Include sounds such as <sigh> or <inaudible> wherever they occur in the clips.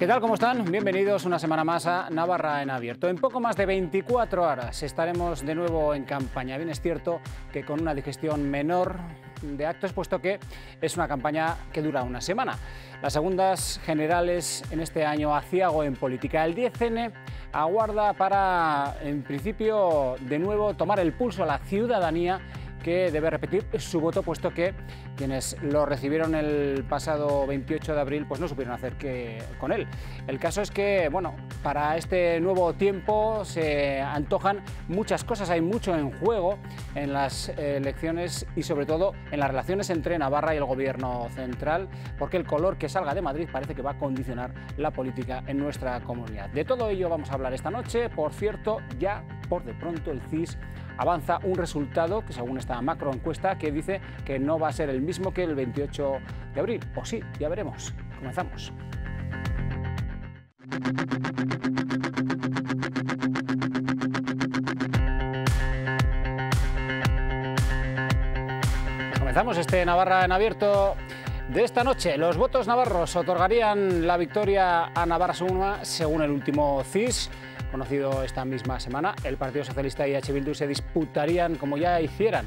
¿Qué tal? ¿Cómo están? Bienvenidos una semana más a Navarra en Abierto. En poco más de 24 horas estaremos de nuevo en campaña. Bien es cierto que con una digestión menor de actos, puesto que es una campaña que dura una semana. Las segundas generales en este año aciago en política. El 10N aguarda para, en principio, de nuevo tomar el pulso a la ciudadanía que debe repetir su voto, puesto que quienes lo recibieron el pasado 28 de abril pues no supieron hacer que, con él. El caso es que, bueno, para este nuevo tiempo se antojan muchas cosas, hay mucho en juego en las elecciones y sobre todo en las relaciones entre Navarra y el gobierno central, porque el color que salga de Madrid parece que va a condicionar la política en nuestra comunidad. De todo ello vamos a hablar esta noche, por cierto, ya por de pronto el CIS avanza un resultado que según esta macroencuesta que dice que no va a ser el mismo que el 28 de abril. O sí, ya veremos. Comenzamos. Comenzamos este Navarra en abierto de esta noche. Los votos navarros otorgarían la victoria a Navarra según el último CIS conocido esta misma semana, el Partido Socialista y H. Bildu se disputarían, como ya hicieran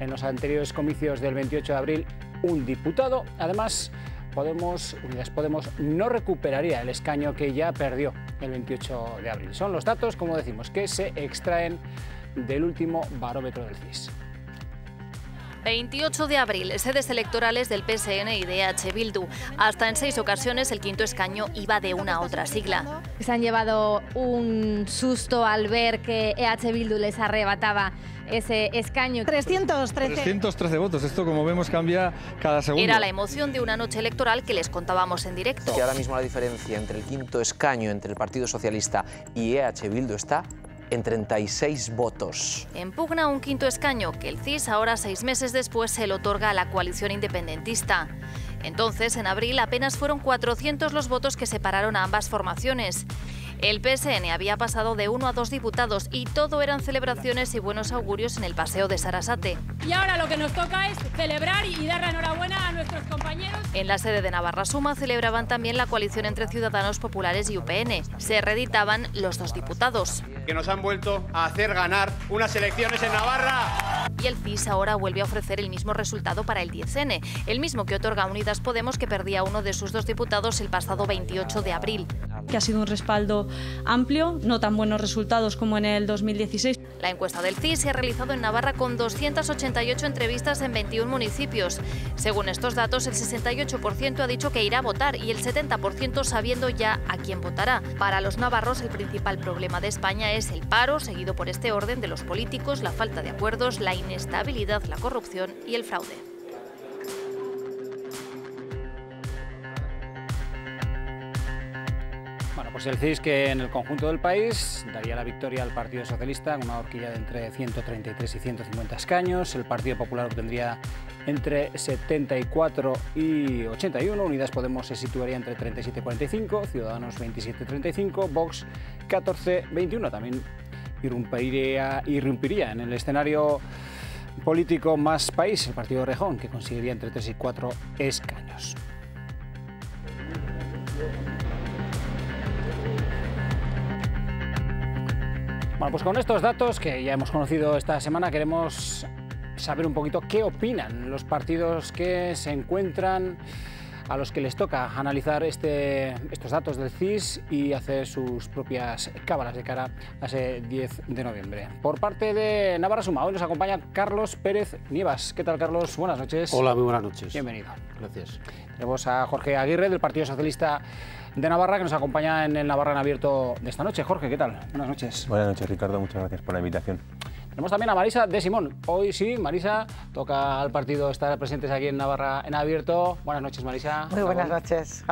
en los anteriores comicios del 28 de abril, un diputado. Además, Podemos, Unidas Podemos no recuperaría el escaño que ya perdió el 28 de abril. Son los datos, como decimos, que se extraen del último barómetro del CIS. 28 de abril, sedes electorales del PSN y de EH Bildu. Hasta en seis ocasiones el quinto escaño iba de una a otra sigla. Se han llevado un susto al ver que EH Bildu les arrebataba ese escaño. 313. 313 votos. Esto, como vemos, cambia cada segundo. Era la emoción de una noche electoral que les contábamos en directo. Y ahora mismo la diferencia entre el quinto escaño entre el Partido Socialista y EH Bildu está en 36 votos. Empugna un quinto escaño que el CIS ahora seis meses después se le otorga a la coalición independentista. Entonces, en abril apenas fueron 400 los votos que separaron a ambas formaciones el PSN había pasado de uno a dos diputados y todo eran celebraciones y buenos augurios en el Paseo de Sarasate. Y ahora lo que nos toca es celebrar y dar la enhorabuena a nuestros compañeros. En la sede de Navarra Suma celebraban también la coalición entre Ciudadanos Populares y UPN. Se reeditaban los dos diputados. Que nos han vuelto a hacer ganar unas elecciones en Navarra. Y el CIS ahora vuelve a ofrecer el mismo resultado para el 10N, el mismo que otorga Unidas Podemos que perdía uno de sus dos diputados el pasado 28 de abril que ha sido un respaldo amplio, no tan buenos resultados como en el 2016. La encuesta del CIS se ha realizado en Navarra con 288 entrevistas en 21 municipios. Según estos datos, el 68% ha dicho que irá a votar y el 70% sabiendo ya a quién votará. Para los navarros, el principal problema de España es el paro, seguido por este orden de los políticos, la falta de acuerdos, la inestabilidad, la corrupción y el fraude. Bueno, pues el que en el conjunto del país daría la victoria al Partido Socialista en una horquilla de entre 133 y 150 escaños. El Partido Popular obtendría entre 74 y 81. Unidas Podemos se situaría entre 37 y 45. Ciudadanos 27 y 35. Vox 14 21. También irrumpiría, irrumpiría en el escenario político más país el Partido Rejón, que conseguiría entre 3 y 4 escaños. Bueno, pues con estos datos que ya hemos conocido esta semana, queremos saber un poquito qué opinan los partidos que se encuentran a los que les toca analizar este, estos datos del CIS y hacer sus propias cábalas de cara a ese 10 de noviembre. Por parte de Navarra Suma, hoy nos acompaña Carlos Pérez Nievas. ¿Qué tal, Carlos? Buenas noches. Hola, muy buenas noches. Bienvenido. Gracias. Tenemos a Jorge Aguirre del Partido Socialista de Navarra, que nos acompaña en el Navarra en Abierto de esta noche. Jorge, ¿qué tal? Buenas noches. Buenas noches, Ricardo. Muchas gracias por la invitación. Tenemos también a Marisa de Simón. Hoy sí, Marisa, toca al partido estar presentes aquí en Navarra en Abierto. Buenas noches, Marisa. Muy buenas noches,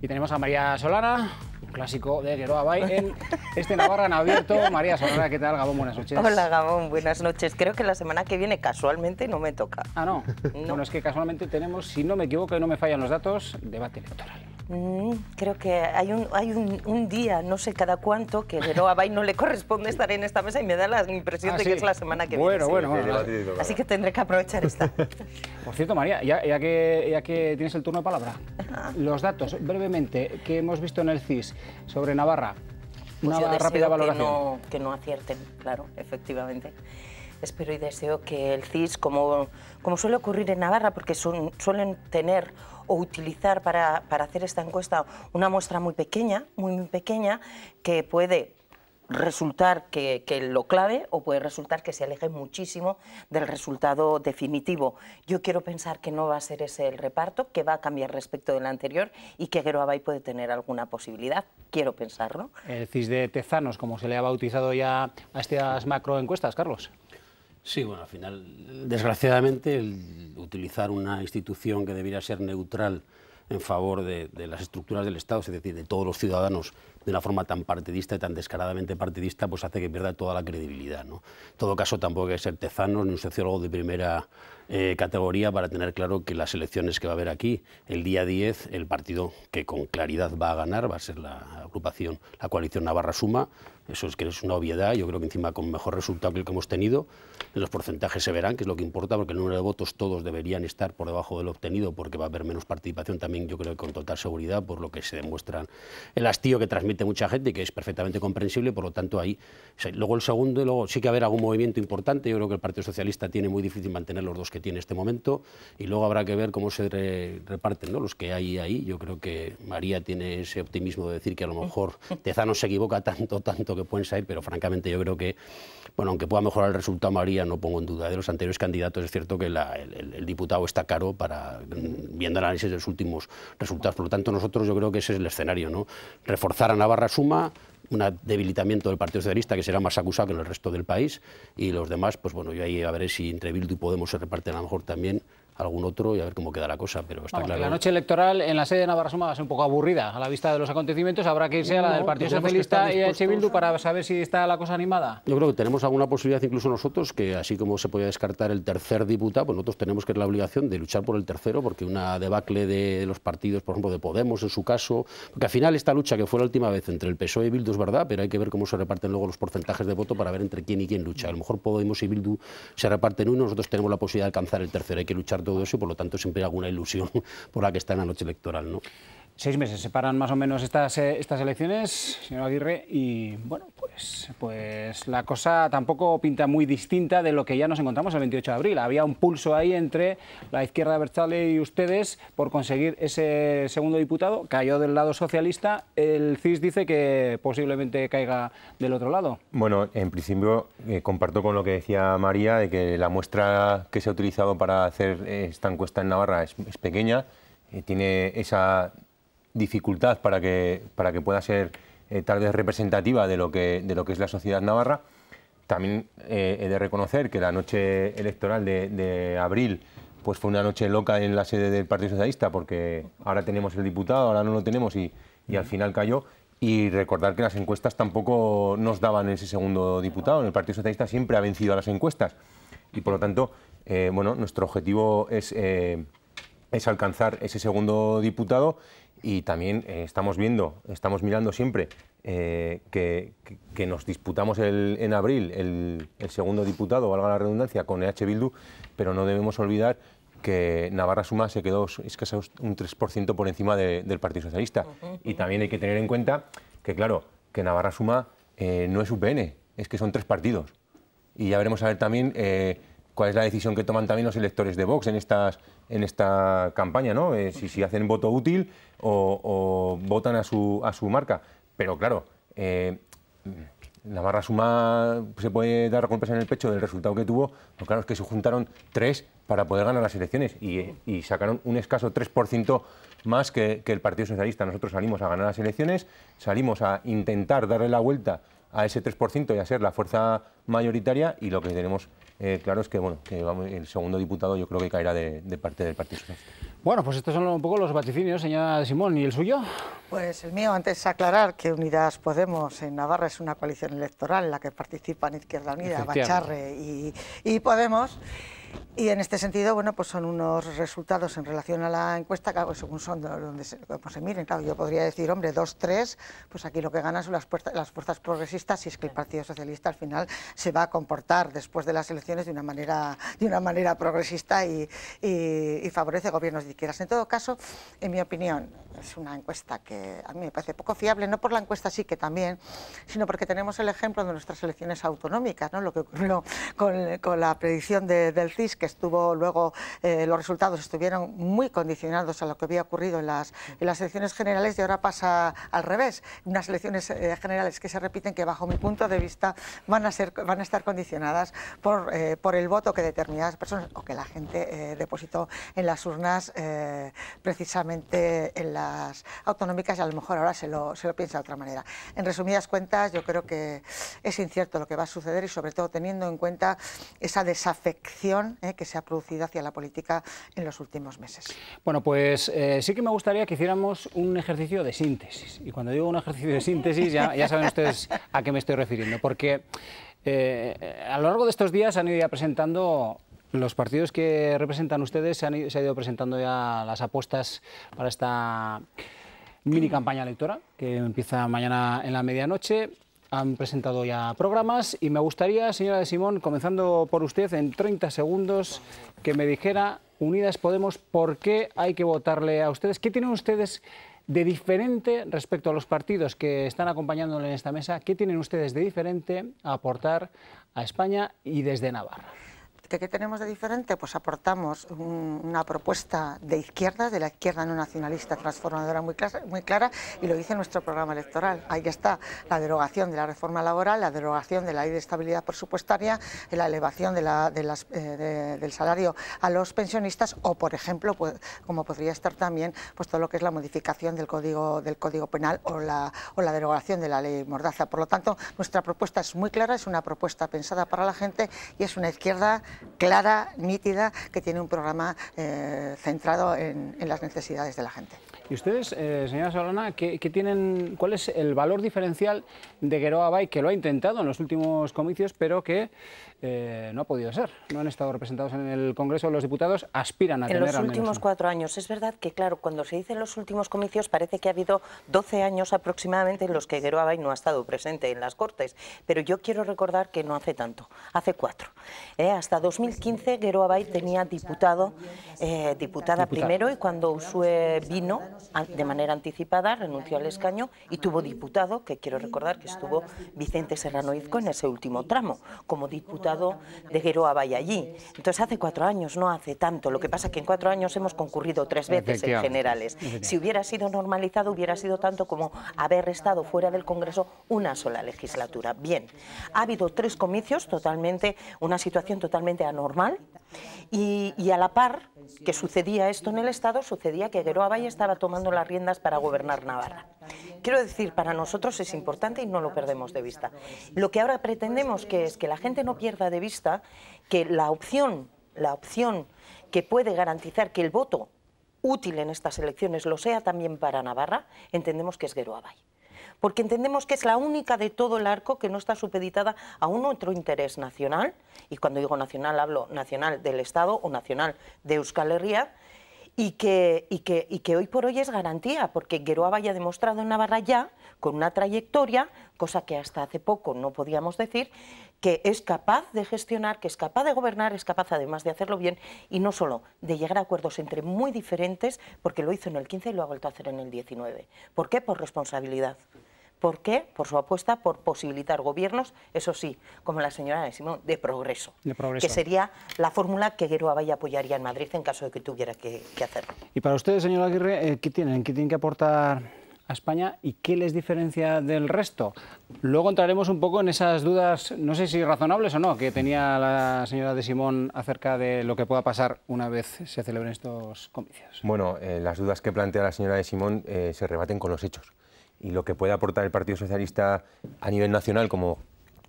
Y tenemos a María Solana clásico de Geroa Bay en este Navarra en abierto. María Sorrera, ¿qué tal? Gabón, buenas noches. Hola, Gabón, buenas noches. Creo que la semana que viene casualmente no me toca. Ah, no. Bueno, es que casualmente tenemos, si no me equivoco y no me fallan los datos, debate electoral. Mm, creo que hay, un, hay un, día, no sé cada cuánto, que Geroa Bay no le corresponde estar en esta mesa y me da la impresión ah, de que es la semana que viene. Bueno, bueno, bueno. Así que tendré que aprovechar esta. <laughs> Por cierto, María, ya, ya, que, ya que tienes el turno de palabra, los datos, brevemente, que hemos visto en el CIS, sobre Navarra. Pues una rápida valoración. Que no, que no acierten, claro, efectivamente espero y deseo que el CIS, como, suele ocurrir en Navarra, porque suelen tener o utilizar para, para, hacer esta encuesta una muestra muy pequeña, muy, muy pequeña, que puede resultar que, que, lo clave o puede resultar que se aleje muchísimo del resultado definitivo. Yo quiero pensar que no va a ser ese el reparto, que va a cambiar respecto del anterior y que Abay puede tener alguna posibilidad. Quiero pensarlo. El CIS de Tezanos, como se le ha bautizado ya a estas macroencuestas, Carlos. Sí, bueno, al final, desgraciadamente, utilizar una institución que debiera ser neutral en favor de, de las estructuras del Estado, es decir, de todos los ciudadanos, de una forma tan partidista y tan descaradamente partidista, pues hace que pierda toda la credibilidad. En todo caso, tampoco hay que ser tezanos ni un sociólogo de primera eh, categoría para tener claro que las elecciones que va a haber aquí, el día 10, el partido que con claridad va a ganar va a ser la agrupación, la coalición Navarra Suma. Eso es que es una obviedad, yo creo que encima con mejor resultado que el que hemos tenido. Los porcentajes se verán, que es lo que importa, porque el número de votos todos deberían estar por debajo del obtenido, porque va a haber menos participación también, yo creo que con total seguridad, por lo que se demuestra el hastío que transmite mucha gente y que es perfectamente comprensible, por lo tanto ahí. luego el segundo, luego sí que va a haber algún movimiento importante, yo creo que el Partido Socialista tiene muy difícil mantener los dos que tiene este momento, y luego habrá que ver cómo se reparten ¿no? los que hay ahí. Yo creo que María tiene ese optimismo de decir que a lo mejor <laughs> Tezano se equivoca tanto, tanto que pueden salir, pero francamente yo creo que, bueno, aunque pueda mejorar el resultado María, no pongo en duda. De ¿eh? los anteriores candidatos es cierto que el, el, diputado está caro para mm, viendo el análisis de los últimos resultados. Por lo tanto, nosotros yo creo que ese es el escenario, ¿no? Reforzar a Navarra suma, un debilitamiento del Partido Socialista que será más acusado que en el resto del país y los demás, pues bueno, yo ahí a ver si entre Bildu y Podemos se reparten a lo mejor también algún otro y a ver cómo queda la cosa, pero está claro. La noche electoral en la sede de Navarra va a ser un poco aburrida a la vista de los acontecimientos. Habrá que irse a la del Partido Socialista y a para saber si está la cosa animada. Yo creo que tenemos alguna posibilidad, incluso nosotros, que así como se podía descartar el tercer diputado, pues nosotros tenemos que la obligación de luchar por el tercero, porque una debacle de los partidos, por ejemplo, de Podemos en su caso, porque al final esta lucha que fue la última vez entre el PSOE y Bildu es verdad, pero hay que ver cómo se reparten luego los porcentajes de voto para ver entre quién y quién lucha. A lo mejor Podemos y Bildu se reparten uno, nosotros tenemos la posibilidad de alcanzar el tercero, hay que luchar todo eso por lo tanto siempre hay alguna ilusión <laughs> por la que está en la noche electoral. ¿no? Seis meses separan más o menos estas, eh, estas elecciones, señor Aguirre, y bueno, pues, pues la cosa tampoco pinta muy distinta de lo que ya nos encontramos el 28 de abril. Había un pulso ahí entre la izquierda de y ustedes por conseguir ese segundo diputado. Cayó del lado socialista. El CIS dice que posiblemente caiga del otro lado. Bueno, en principio eh, comparto con lo que decía María de que la muestra que se ha utilizado para hacer esta encuesta en Navarra es, pequeña. Eh, tiene esa dificultad para que, para que pueda ser eh, tal vez representativa de lo, que, de lo que es la sociedad navarra. También eh, he de reconocer que la noche electoral de, abril pues fue una noche loca en la sede del Partido Socialista porque ahora tenemos el diputado, ahora no lo tenemos y, al final cayó. Y recordar que las encuestas tampoco nos daban ese segundo diputado. El Partido Socialista siempre ha vencido a las encuestas. Y por lo tanto, eh, bueno, nuestro objetivo es, es alcanzar ese segundo diputado y también eh, estamos viendo, estamos mirando siempre eh, que, nos disputamos el, en abril el, segundo diputado, valga la redundancia, con EH Bildu, pero no debemos olvidar que Navarra Suma se quedó es un 3% por encima del Partido Socialista. Y también hay que tener en cuenta que, claro, que Navarra Suma eh, no es UPN, es que son tres partidos. Y ya veremos a ver también cuál es la decisión que toman también los electores de Vox en estas en esta campaña, ¿no? Eh, si, hacen voto útil o, votan a su, a su marca. Pero claro, eh, la barra suma, se puede dar culpas en el pecho del resultado que tuvo, claro, es que se juntaron tres para poder ganar las elecciones y, sacaron un escaso 3% más que, el Partido Socialista. Nosotros salimos a ganar las elecciones, salimos a intentar darle la vuelta a ese 3% y a ser la fuerza mayoritaria y lo que tenemos eh, claro es que bueno que vamos, el segundo diputado yo creo que caerá de, parte del Partido Socialista. Bueno, pues estos son un poco los vaticinios, señora Simón. ¿Y el suyo? Pues el mío, antes de aclarar que Unidas Podemos en Navarra es una coalición electoral en la que participan Izquierda Unida, Bacharre y Podemos. Y en este sentido, bueno, pues son unos resultados en relación a la encuesta, que según son donde se, pues miren, claro, yo podría decir, hombre, dos, tres, pues aquí lo que ganan son las, las fuerzas progresistas y es que el Partido Socialista al final se va a comportar después de las elecciones de una manera, de una manera progresista y, y favorece gobiernos de izquierdas. En todo caso, en mi opinión, es una encuesta que a mí me parece poco fiable, no por la encuesta sí que también, sino porque tenemos el ejemplo de nuestras elecciones autonómicas, lo que ocurrió con, la predicción de, del CIS, que estuvo luego, eh, los resultados estuvieron muy condicionados a lo que había ocurrido en las, las elecciones generales y ahora pasa al revés, unas elecciones eh, generales que se repiten que bajo mi punto de vista van a, ser, van a estar condicionadas por, eh, por el voto que determinadas personas o que la gente depositó en las urnas precisamente en la autonómicas y a lo mejor ahora se lo, se lo piensa de otra manera. En resumidas cuentas, yo creo que es incierto lo que va a suceder y sobre todo teniendo en cuenta esa desafección eh, que se ha producido hacia la política en los últimos meses. Bueno, pues eh, sí que me gustaría que hiciéramos un ejercicio de síntesis. Y cuando digo un ejercicio de síntesis, ya, ya saben ustedes a qué me estoy refiriendo. Porque eh, a lo largo de estos días han ido ya presentando los partidos que representan ustedes se han, ido, presentando ya las apuestas para esta mini campaña electoral que empieza mañana en la medianoche. Han presentado ya programas y me gustaría, señora de Simón, comenzando por usted en 30 segundos, que me dijera, Unidas Podemos, por qué hay que votarle a ustedes. ¿Qué tienen ustedes de diferente respecto a los partidos que están acompañándole en esta mesa? ¿Qué tienen ustedes de diferente a aportar a España y desde Navarra? ¿Qué tenemos de diferente? Pues aportamos una propuesta de izquierda, de la izquierda no nacionalista transformadora muy, clara, y lo dice nuestro programa electoral. Ahí está la derogación de la reforma laboral, la derogación de la ley de estabilidad presupuestaria, la elevación eh, del salario a los pensionistas o, por ejemplo, pues, como podría estar también pues, todo lo que es la modificación del Código, del código Penal o la, o la derogación de la ley Mordaza. Por lo tanto, nuestra propuesta es muy clara, es una propuesta pensada para la gente y es una izquierda clara, nítida, que tiene un programa eh, centrado en, las necesidades de la gente. ¿Y ustedes, eh, señora Solana, tienen, cuál es el valor diferencial de Geroa Bay, que lo ha intentado en los últimos comicios, pero que eh, no ha podido ser. No han estado representados en el Congreso los diputados, aspiran a en En los últimos cuatro años. Es verdad que, claro, cuando se dicen los últimos comicios parece que ha habido 12 años aproximadamente en los que Gueroabay no ha estado presente en las Cortes, pero yo quiero recordar que no hace tanto, hace cuatro. Eh, hasta 2015 Gueroabay tenía diputado, eh, diputada primero y cuando Usue vino de manera anticipada renunció al escaño y tuvo diputado, que quiero recordar que estuvo Vicente Serrano Izco en ese último tramo, como diputado de Geroa y allí. Entonces hace cuatro años, no hace tanto. Lo que pasa es que en cuatro años hemos concurrido tres veces en generales. Si hubiera sido normalizado, hubiera sido tanto como haber estado fuera del Congreso una sola legislatura. Bien, ha habido tres comicios totalmente, una situación totalmente anormal y, y a la par que sucedía esto en el Estado, sucedía que Gueroa estaba tomando las riendas para gobernar Navarra. Quiero decir, para nosotros es importante y no lo perdemos de vista. Lo que ahora pretendemos que es que la gente no pierda de vista que la opción, la opción que puede garantizar que el voto útil en estas elecciones lo sea también para Navarra, entendemos que es Gueroa porque entendemos que es la única de todo el arco que no está supeditada a un otro interés nacional, y cuando digo nacional hablo nacional del Estado o nacional de Euskal Herria, y que, y que, hoy por hoy es garantía, porque Geroa ya demostrado en Navarra ya, con una trayectoria, cosa que hasta hace poco no podíamos decir, que es capaz de gestionar, que es capaz de gobernar, es capaz además de hacerlo bien y no solo de llegar a acuerdos entre muy diferentes, porque lo hizo en el 15 y lo ha vuelto a hacer en el 19. ¿Por qué? Por responsabilidad. ¿Por qué? Por su apuesta por posibilitar gobiernos, eso sí, como la señora de Simón, de progreso, que sería la fórmula que Gueroa Valla apoyaría en Madrid en caso de que tuviera que, hacerlo. Y para ustedes, señora Aguirre, eh, ¿qué tienen? ¿Qué tienen que aportar a España y qué les diferencia del resto? Luego entraremos un poco en esas dudas, no sé si razonables o no, que tenía la señora de Simón acerca de lo que pueda pasar una vez se celebren estos comicios. Bueno, eh, las dudas que plantea la señora de Simón eh, se rebaten con los hechos y lo que puede aportar el Partido Socialista a nivel nacional, como,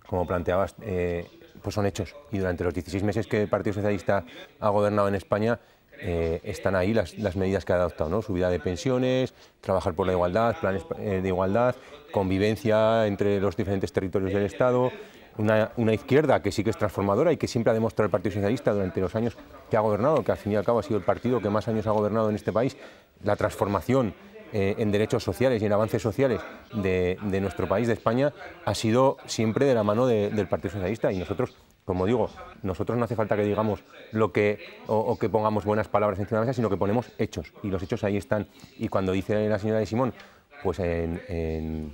como planteabas, eh, pues son hechos. Y durante los 16 meses que el Partido Socialista ha gobernado en España, eh, están ahí las, medidas que ha adoptado, ¿no? Subida de pensiones, trabajar por la igualdad, planes eh, de igualdad, convivencia entre los diferentes territorios del Estado, una, una, izquierda que sí que es transformadora y que siempre ha demostrado el Partido Socialista durante los años que ha gobernado, que al fin y al cabo ha sido el partido que más años ha gobernado en este país, la transformación eh, en derechos sociales y en avances sociales de, nuestro país, de España, ha sido siempre de la mano del Partido Socialista y nosotros como digo, nosotros no hace falta que digamos lo que o, que pongamos buenas palabras encima de la mesa, sino que ponemos hechos y los hechos ahí están. Y cuando dice la señora de Simón, pues en,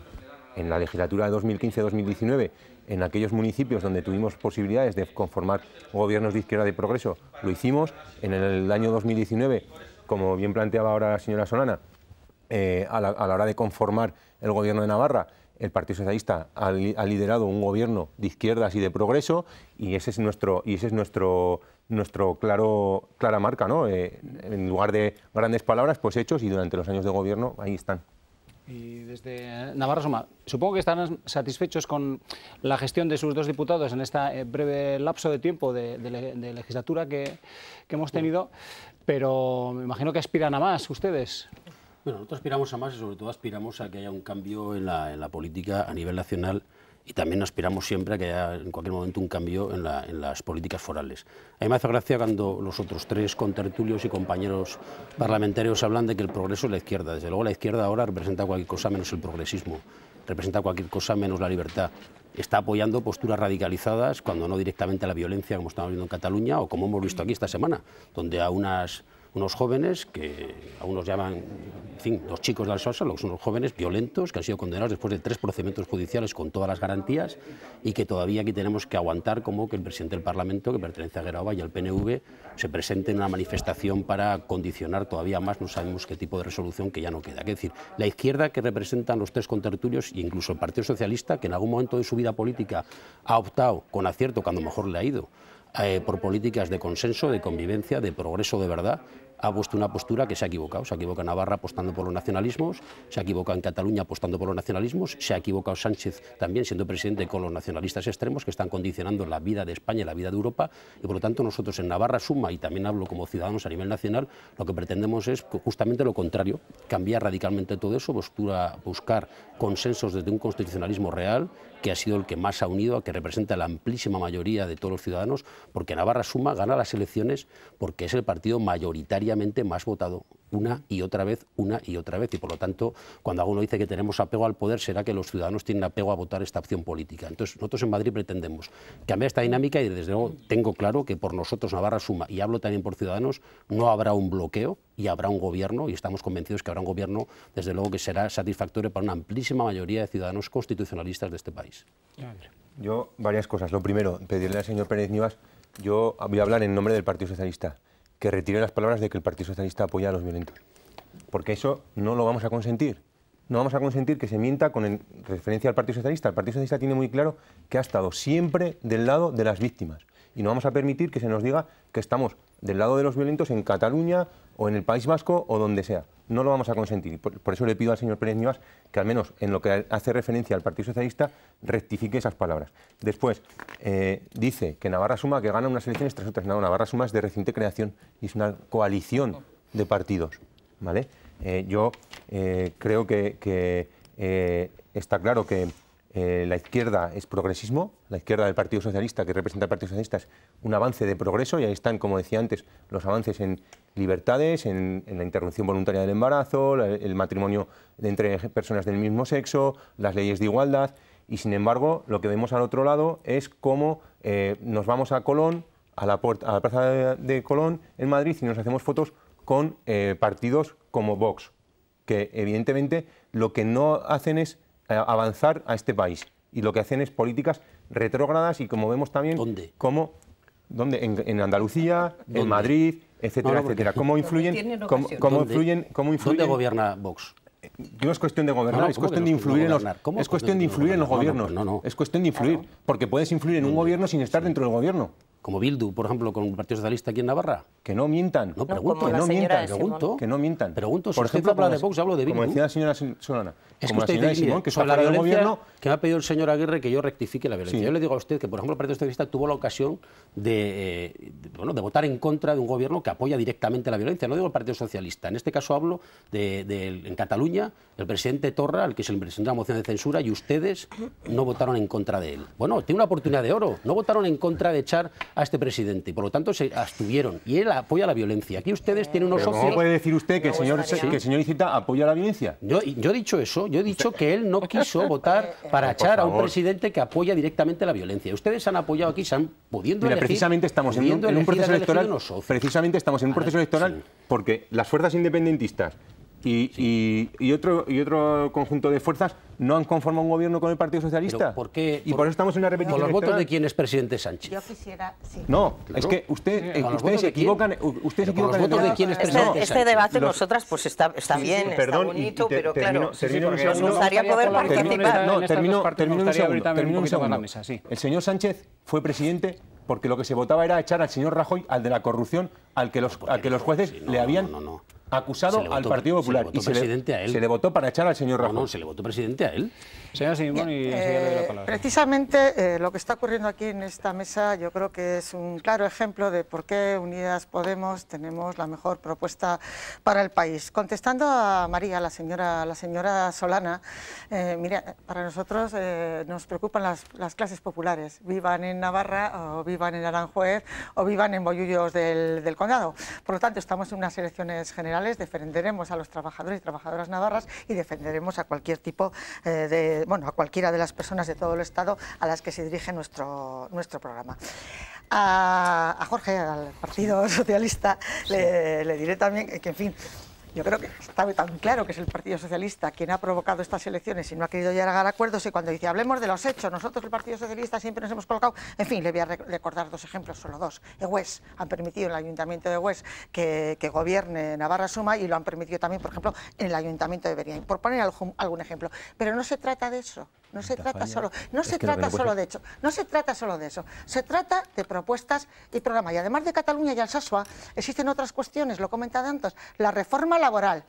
en la legislatura de 2015-2019, en aquellos municipios donde tuvimos posibilidades de conformar gobiernos de izquierda de progreso, lo hicimos. En el año 2019, como bien planteaba ahora la señora Solana, eh, a, la, hora de conformar el gobierno de Navarra, el Partido Socialista ha, liderado un gobierno de izquierdas y de progreso y ese es nuestro, y ese es nuestro, nuestro claro, clara marca, ¿no? Eh, en lugar de grandes palabras, pues hechos y durante los años de gobierno ahí están. Y desde eh, Navarra Soma, supongo que están satisfechos con la gestión de sus dos diputados en este breve lapso de tiempo de, legislatura que hemos tenido, pero me imagino que aspiran a más ustedes. Bueno, nosotros aspiramos a más y sobre todo aspiramos a que haya un cambio en la, política a nivel nacional y también aspiramos siempre a que haya en cualquier momento un cambio en, en, las políticas forales. A mí me hace gracia cuando los otros tres contertulios y compañeros parlamentarios hablan de que el progreso es la izquierda. Desde luego la izquierda ahora representa cualquier cosa menos el progresismo, representa cualquier cosa menos la libertad. Está apoyando posturas radicalizadas, cuando no directamente a la violencia, como estamos viendo en Cataluña o como hemos visto aquí esta semana, donde a unas unos jóvenes que algunos llaman, los chicos de salsa los unos jóvenes violentos que han sido condenados después de tres procedimientos judiciales con todas las garantías y que todavía aquí tenemos que aguantar como que el presidente del Parlamento, que pertenece a Guerrero y al PNV, se presente en una manifestación para condicionar todavía más, no sabemos qué tipo de resolución que ya no queda. Es decir, la izquierda que representan los tres contertulios e incluso el Partido Socialista, que en algún momento de su vida política ha optado con acierto, cuando mejor le ha ido, eh, por políticas de consenso, de convivencia, de progreso de verdad, ha puesto una postura que se ha equivocado. Se ha equivocado Navarra apostando por los nacionalismos, se ha equivocado en Cataluña apostando por los nacionalismos, se ha equivocado Sánchez también siendo presidente con los nacionalistas extremos que están condicionando la vida de España y la vida de Europa. Y por lo tanto nosotros en Navarra Suma, y también hablo como ciudadanos a nivel nacional, lo que pretendemos es justamente lo contrario, cambiar radicalmente todo eso, postura, buscar consensos desde un constitucionalismo real, que ha sido el que más ha unido, a que representa la amplísima mayoría de todos los ciudadanos, porque Navarra Suma gana las elecciones porque es el partido mayoritariamente más votado una y otra vez, una y otra vez. Y por lo tanto, cuando alguno dice que tenemos apego al poder, será que los ciudadanos tienen apego a votar esta opción política. Entonces, nosotros en Madrid pretendemos cambiar esta dinámica y desde luego tengo claro que por nosotros Navarra Suma, y hablo también por ciudadanos, no habrá un bloqueo y habrá un gobierno, y estamos convencidos que habrá un gobierno, desde luego, que será satisfactorio para una amplísima mayoría de ciudadanos constitucionalistas de este país. Yo, varias cosas. Lo primero, pedirle al señor Pérez Nivas, yo voy a hablar en nombre del Partido Socialista que retire las palabras de que el Partido Socialista apoya a los violentos. Porque eso no lo vamos a consentir. No vamos a consentir que se mienta con referencia al Partido Socialista. El Partido Socialista tiene muy claro que ha estado siempre del lado de las víctimas y no vamos a permitir que se nos diga que estamos del lado de los violentos en Cataluña o en el País Vasco o donde sea. No lo vamos a consentir. Por, eso le pido al señor Pérez Nivas que al menos en lo que hace referencia al Partido Socialista rectifique esas palabras. Después, eh, dice que Navarra Suma que gana unas elecciones tras otras. Navarra Suma es de reciente creación y es una coalición de partidos. ¿vale? Eh, yo eh, creo que está claro que eh, la izquierda es progresismo, la izquierda del Partido Socialista, que representa al Partido Socialista, es un avance de progreso, y ahí están, como decía antes, los avances en libertades, en, la interrupción voluntaria del embarazo, el matrimonio entre personas del mismo sexo, las leyes de igualdad, y sin embargo, lo que vemos al otro lado es cómo eh, nos vamos a Colón, a la, a la plaza de, Colón, en Madrid, y nos hacemos fotos con eh, partidos como Vox, que evidentemente lo que no hacen es avanzar a este país. Y lo que hacen es políticas retrógradas y como vemos también... ¿Dónde? ¿dónde? En, Andalucía, en Madrid, etcétera, etcétera. ¿Cómo <laughs> influyen, cómo, influyen, cómo ¿Dónde gobierna Vox? No es cuestión de gobernar, es cuestión de influir en los, es cuestión de influir en los gobiernos, es cuestión de influir, porque puedes influir en un gobierno sin estar dentro del gobierno como Bildu, por ejemplo, con el Partido Socialista aquí en Navarra. Que no mientan. No, pregunto, que, no mientan pregunto que no mientan. Pregunto, por ejemplo, habla de Vox, hablo de Bildu. Como decía la señora Solana. Es que usted dice, que la violencia que me ha pedido el señor Aguirre que yo rectifique la violencia. Yo le digo a usted que, por ejemplo, el Partido Socialista tuvo la ocasión eh, de, votar en contra de un gobierno que apoya directamente la violencia. No digo el Partido Socialista. En este caso hablo de, en Cataluña, el presidente Torra, al que se le presentó la moción de censura, y ustedes no votaron en contra de él. Bueno, tiene una oportunidad de oro. No votaron en contra de echar a este presidente. Por lo tanto, se abstuvieron. Y él apoya la violencia. Aquí ustedes tienen unos ¿Cómo puede decir usted que el señor, sí. apoya la violencia? Yo, he dicho eso. Yo he dicho que él no quiso <laughs> votar eh, eh, eh. para echar a un presidente que apoya directamente la violencia. Ustedes han apoyado aquí, se han pudiendo precisamente estamos en un, en proceso electoral. Precisamente estamos en un proceso electoral porque las fuerzas independentistas y, y, otro, y otro conjunto de fuerzas no han conformado un gobierno con el Partido Socialista. ¿por qué, y por, eso estamos en una repetición. ¿Con los votos de quién es presidente Sánchez? Yo quisiera. No, es que usted, eh, ustedes se equivocan. Ustedes se equivocan los votos de eh, quién es presidente Este, este debate nosotras pues está, está bien, perdón, está bonito, pero claro. nos gustaría poder participar. No, termino, termino un segundo. Termino un segundo. El señor Sánchez fue presidente porque lo que se votaba era echar al señor Rajoy, al de la corrupción, al que los, al que los jueces le habían acusado al Partido Popular. Se le votó presidente a él. se le votó para echar al señor Rajoy. No, no, se le votó presidente a él. Precisamente lo que está ocurriendo aquí en esta mesa yo creo que es un claro ejemplo de por qué Unidas Podemos tenemos la mejor propuesta para el país. Contestando a María, la señora, la señora Solana, eh, para nosotros eh, nos preocupan las, clases populares, vivan en Navarra o vivan en Aranjuez o vivan en Bollullos del Condado. Por lo tanto, estamos en unas elecciones generales, defenderemos a los trabajadores y trabajadoras navarras y defenderemos a cualquier tipo eh, de bueno, a cualquiera de las personas de todo el Estado a las que se dirige nuestro, nuestro programa. A, Jorge, al Partido Socialista, le diré también que, en fin, yo creo que está tan claro que es el Partido Socialista quien ha provocado estas elecciones y no ha querido llegar a acuerdos y cuando dice hablemos de los hechos, nosotros el Partido Socialista siempre nos hemos colocado, en fin, le voy a recordar dos ejemplos, solo dos. En han permitido en el Ayuntamiento de Hues que, gobierne Navarra Suma y lo han permitido también, por ejemplo, en el Ayuntamiento de Berín, por poner algún ejemplo. Pero no se trata de eso. No se trata solo, no se trata solo de hecho, no se trata solo de eso. Se trata de propuestas y programas. Y además de Cataluña y Alsasua, existen otras cuestiones, lo he comentado antes, la reforma laboral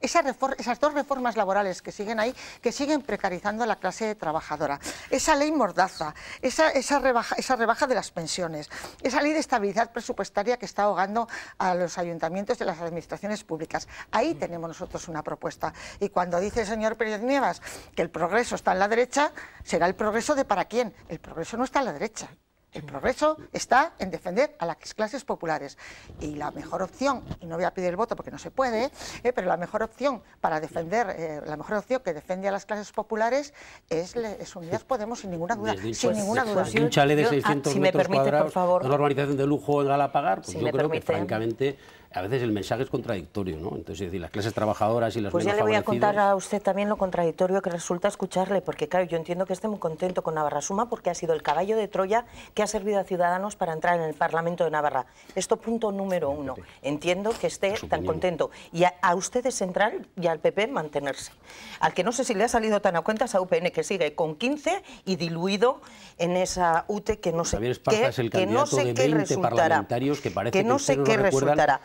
esas dos reformas laborales que siguen ahí, que siguen precarizando a la clase trabajadora, esa ley mordaza, esa, rebaja, de las pensiones, esa ley de estabilidad presupuestaria que está ahogando a los ayuntamientos y a las administraciones públicas. Ahí tenemos nosotros una propuesta. Y cuando dice el señor Pérez Nievas que el progreso está en la derecha, será el progreso de para quién. El progreso no está en la derecha. El progreso está en defender a las clases populares. Y la mejor opción, y no voy a pedir el voto porque no se puede, eh, pero la mejor opción para defender, eh, la mejor opción que defiende a las clases populares es, es Unidas Podemos, sin ninguna duda. sin ninguna duda. un chalet de 600 ah, si me permite, por favor. una urbanización de lujo en Galapagar, pues yo creo que francamente a veces el mensaje es contradictorio, ¿no? Entonces, es decir, las clases trabajadoras y las Pues ya le voy a contar a usted también lo contradictorio que resulta escucharle, porque claro, yo entiendo que esté muy contento con Navarra Suma porque ha sido el caballo de Troya que ha servido a Ciudadanos para entrar en el Parlamento de Navarra. Esto punto número uno. Entiendo que esté tan contento. Y a, ustedes entrar y al PP mantenerse. Al que no sé si le ha salido tan a cuentas a UPN, que sigue con 15 y diluido en esa UTE que no sé, qué, resultará. que no sé qué resultará.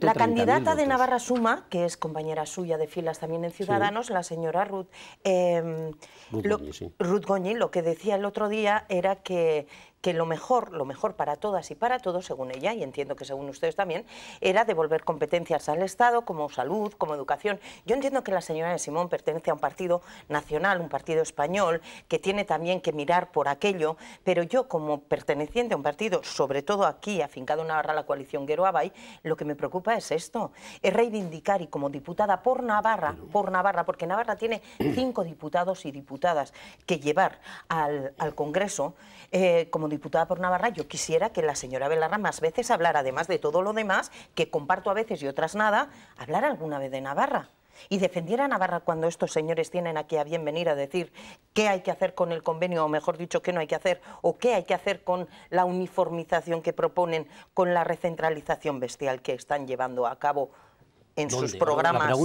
La candidata de Navarra Suma, que es compañera suya de filas también en Ciudadanos, la señora Ruth, em, Ruth, Ruth Goñi, lo que decía el otro día era que, que lo mejor, lo mejor para todas y para todos, según ella, y entiendo que según ustedes también, era devolver competencias al Estado, como salud, como educación. Yo entiendo que la señora de Simón pertenece a un partido nacional, un partido español, que tiene también que mirar por aquello, pero yo como perteneciente a un partido, sobre todo aquí, afincado en Navarra, la coalición Gueroabay, lo que me preocupa es esto, es reivindicar y como diputada por Navarra, por Navarra, porque Navarra tiene cinco diputados y diputadas que llevar al, Congreso, eh, como como diputada por Navarra, yo quisiera que la señora Belarra más veces hablara, además de todo lo demás, que comparto a veces y otras nada, hablar alguna vez de Navarra y defendiera a Navarra cuando estos señores tienen aquí a bien venir a decir qué hay que hacer con el convenio, o mejor dicho, qué no hay que hacer, o qué hay que hacer con la uniformización que proponen, con la recentralización bestial que están llevando a cabo en sus programas. no,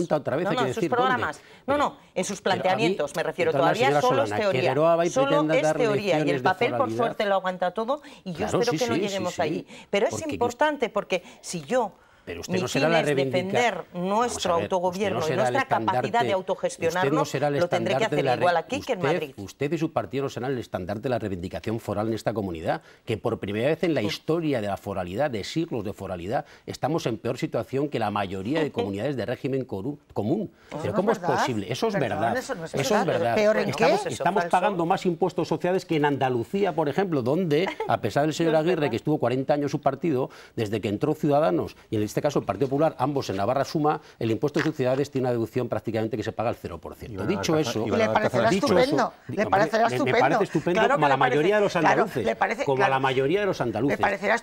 no, en sus programas. No, no, en sus planteamientos, me refiero. Todavía solo es teoría. Solo es teoría y el papel, por suerte, lo aguanta todo y yo espero que no lleguemos allí. Pero es importante porque si yo usted ni no será la defender nuestro autogobierno y nuestra capacidad de autogestionarnos, lo tendré que hacer igual aquí que en Madrid. Usted y su partido no serán el estandarte de la reivindicación foral en esta comunidad, que por primera vez en la mm. historia de la foralidad, de siglos de foralidad, estamos en peor situación que la mayoría de <laughs> comunidades de régimen común. Pero ¿cómo es posible? Eso es verdad. Eso, es verdad. estamos, estamos pagando más impuestos sociales que en Andalucía, por ejemplo, donde, a pesar del <laughs> señor Aguirre, que estuvo 40 años su partido, desde que entró Ciudadanos y en el este caso el Partido Popular, ambos en la barra suma, el impuesto de sociedades tiene una deducción prácticamente que se paga al 0%. por dicho eso, le parecerá dicho estupendo, eso, le parecerá estupendo. Me, parece estupendo como a la mayoría de los andaluces. Claro, parece, como a la mayoría de los andaluces.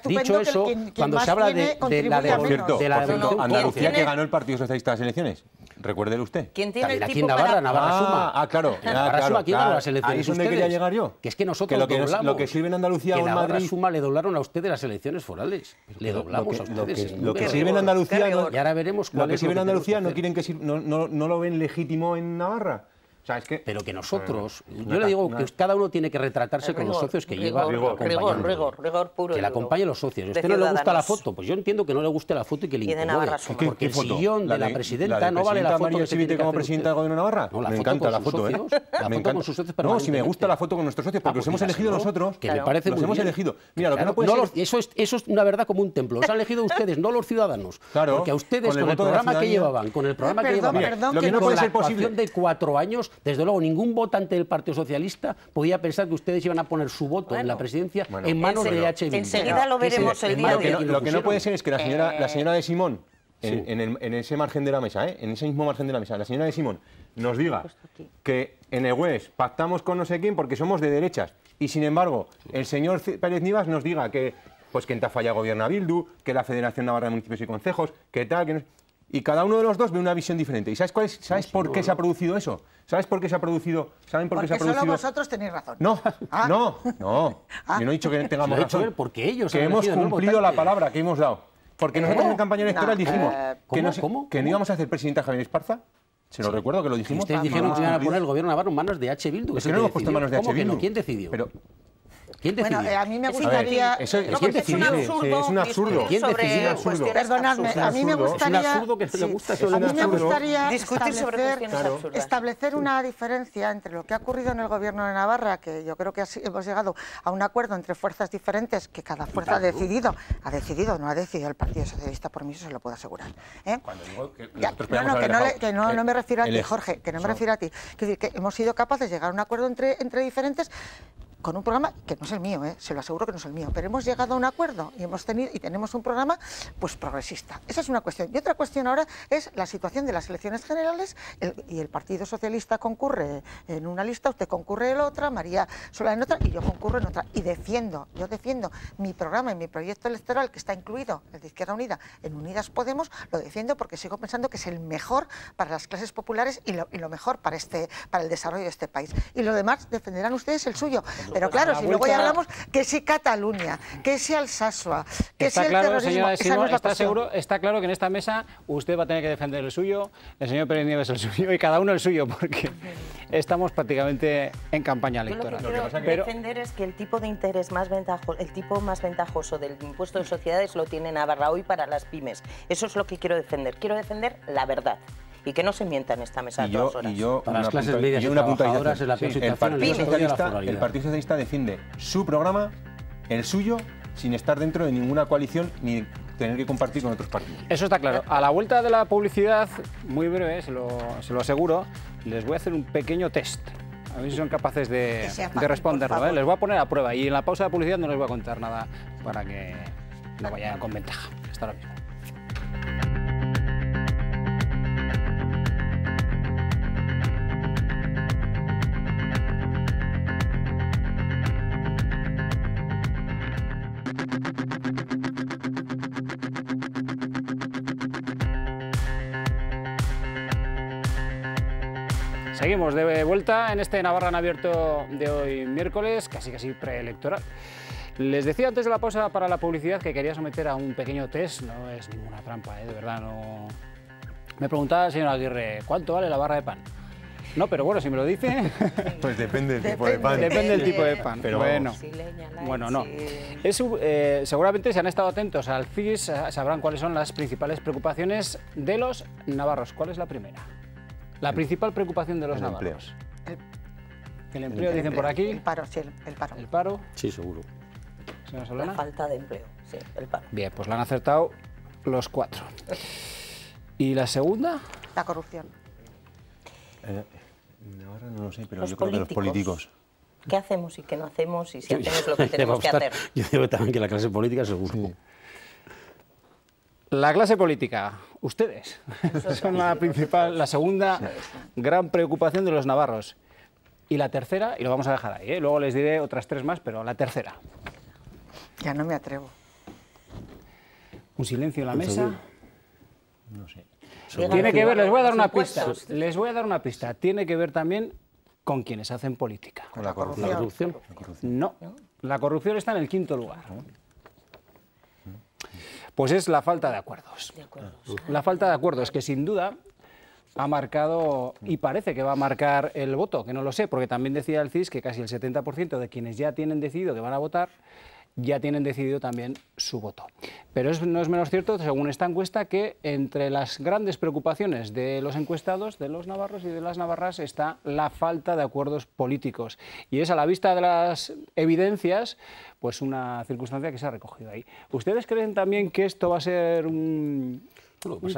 dicho eso, que cuando se habla de, de la de Andalucía que ganó el Partido Socialista las elecciones. Recuerde usted. ¿Quién tiene También aquí Navarra, Navarra ah, Suma. Ah, claro. Navarra Suma, ¿quién claro. las elecciones? Ahí llegar yo. Que es que nosotros lo que Andalucía Madrid... Suma le doblaron a de las elecciones forales. Pues le doblamos a ustedes. Lo que, en Andalucía... y ahora veremos lo que Andalucía quieren no, no lo ven legítimo en Navarra pero que eh, nosotros, yo le digo que cada uno tiene que retratarse con los socios que rigor, lleva. puro. Que le acompañe los socios. a usted no le gusta la foto, pues yo entiendo que no le guste la foto y que le incomode. Porque el sillón de la presidenta no vale la foto. que como presidenta del Gobierno Navarra? me encanta la foto, ¿eh? La con sus socios, no, si me gusta la foto con nuestros socios, porque ah, los hemos pues elegido nosotros. Que me parece muy hemos elegido. Mira, lo que Eso es una verdad como un templo. Los han elegido <laughs> ustedes, no los ciudadanos. Porque a ustedes, con el programa que llevaban, con el programa que llevaban, con la actuación de cuatro años, desde luego, ningún votante del Partido Socialista podía pensar que ustedes iban a poner su voto en la presidencia en manos de H. Enseguida lo veremos el día de hoy. Lo que no puede ser es que la señora, eh. de Simón en, ese margen de la mesa, ¿eh? en ese mismo margen de la mesa, la señora de Simón nos diga que en el juez pactamos con no sé quién porque somos de derechas y sin embargo el señor Pérez Nivas nos diga que pues en Tafalla gobierna Bildu, que la Federación Navarra de Municipios y Consejos, que tal, que no... Y cada uno de los dos ve una visión diferente. ¿Y sabes, cuál sabes por qué se ha producido eso? ¿Sabes por qué se ha producido? ¿Saben por qué se ha producido? Solo vosotros tenéis razón. No, ah. no, no. <laughs> Ah. Yo no he dicho que tengamos razón. porque ellos que hemos cumplido la palabra que hemos dado. Porque nosotros eh. en campaña electoral eh, dijimos que, nos, que no íbamos a hacer presidenta Javier Esparza. Se lo recuerdo que lo dijimos. Ustedes dijeron que iban a poner el gobierno a manos de H. Bildu. Es que, no lo hemos puesto en manos de H. Bildu. ¿Quién decidió? Bueno, eh, a mí me gustaría... es, un absurdo. Es un absurdo. ¿Quién Perdonadme, a mí me gustaría... Establecer una diferencia entre lo que ha ocurrido en el gobierno de Navarra, que yo creo que hemos llegado a un acuerdo entre fuerzas diferentes, que cada fuerza ha decidido, ha decidido, no ha decidido el Partido Socialista, por mí eso se lo puedo asegurar. ¿eh? no, no, que, no, me refiero a ti, Jorge, que no me refiero a ti. decir que hemos sido capaces de llegar a un acuerdo entre, entre diferentes con un programa que no es el mío, ¿eh? se lo aseguro que no es el mío, pero hemos llegado a un acuerdo y, hemos tenido, y tenemos un programa pues progresista. Esa es una cuestión. Y otra cuestión ahora es la situación de las elecciones generales y el Partido Socialista concurre en una lista, usted concurre en otra, María Sola en otra y yo concurro en otra. Y defiendo, yo defiendo mi programa y mi proyecto electoral que está incluido, el de Izquierda Unida, en Unidas Podemos, lo defiendo porque sigo pensando que es el mejor para las clases populares y lo, mejor para, este, para el desarrollo de este país. Y lo demás defenderán ustedes el suyo. Pero claro, si luego ya hablamos que si Cataluña, que si Alsasua, que está si el claro, terrorismo... está, seguro, está claro que en esta mesa usted va a tener que defender el suyo, el señor Pérez Nieves el suyo y cada uno el suyo, porque estamos prácticamente en campaña electoral. lo que quiero Pero... defender es que el tipo de interés más ventajoso, el tipo más ventajoso del impuesto de sociedades lo tiene Navarra hoy para las pymes. Eso es lo que quiero defender. Quiero defender la verdad y que no se mienta en esta mesa y yo, horas. Y yo, una el, Partido Socialista, el defiende su programa, el suyo, sin estar dentro de ninguna coalición ni tener que compartir con otros partidos. Eso está claro. A la vuelta de la publicidad, muy breve, se lo, aseguro, les voy a hacer un pequeño test. A ver si son capaces de, responderlo. ¿eh? Les voy a poner a prueba y en la pausa de publicidad no les voy a contar nada para que no vayan con ventaja. Hasta ahora mismo. Seguimos de vuelta en este Navarra en abierto de hoy miércoles, casi casi preelectoral. Les decía antes de la pausa para la publicidad que quería someter a un pequeño test, no es ninguna trampa, ¿eh? de verdad no... Me preguntaba el señor Aguirre, ¿cuánto vale la barra de pan? No, pero bueno, si me lo dice... <laughs> pues depende del tipo de pan. Depende del tipo de pan, pero bueno. Bueno, no. Es, eh, seguramente si han estado atentos al CIS sabrán cuáles son las principales preocupaciones de los navarros. ¿Cuál es la primera? La principal preocupación de los empleos El, empleo, dicen por aquí. El paro, sí, el, paro. ¿El paro? Sí, seguro. la falta de empleo, sí, el paro. Bien, pues la han acertado los cuatro. ¿Y la segunda? La corrupción. Eh, ahora no lo sé, pero yo creo que los políticos. ¿Qué hacemos y qué no hacemos y si <laughs> hacemos lo que <laughs> tenemos que hacer? Yo digo también que la clase política es seguro. La clase política, ustedes, son la principal, la segunda gran preocupación de los navarros. Y la tercera, y lo vamos a dejar ahí, ¿eh? luego les diré otras tres más, pero la tercera. Ya no me atrevo. Un silencio en la mesa. No sé. Tiene que ver, les voy a dar una pista. Les voy a dar una pista. Tiene que ver también con quienes hacen política. Con la corrupción. ¿La corrupción? No, la corrupción está en el quinto lugar. Pues es la falta de acuerdos. Ah. La falta de acuerdos que sin duda ha marcado y parece que va a marcar el voto, que no lo sé, porque también decía el CIS que casi el 70% de quienes ya tienen decidido que van a votar ya tienen decidido también su voto. Pero no es menos cierto, según esta encuesta, que entre las grandes preocupaciones de los encuestados, de los navarros y de las navarras, está la falta de acuerdos políticos. Y es a la vista de las evidencias, pues una circunstancia que se ha recogido ahí. ¿Ustedes creen también que esto va a ser un,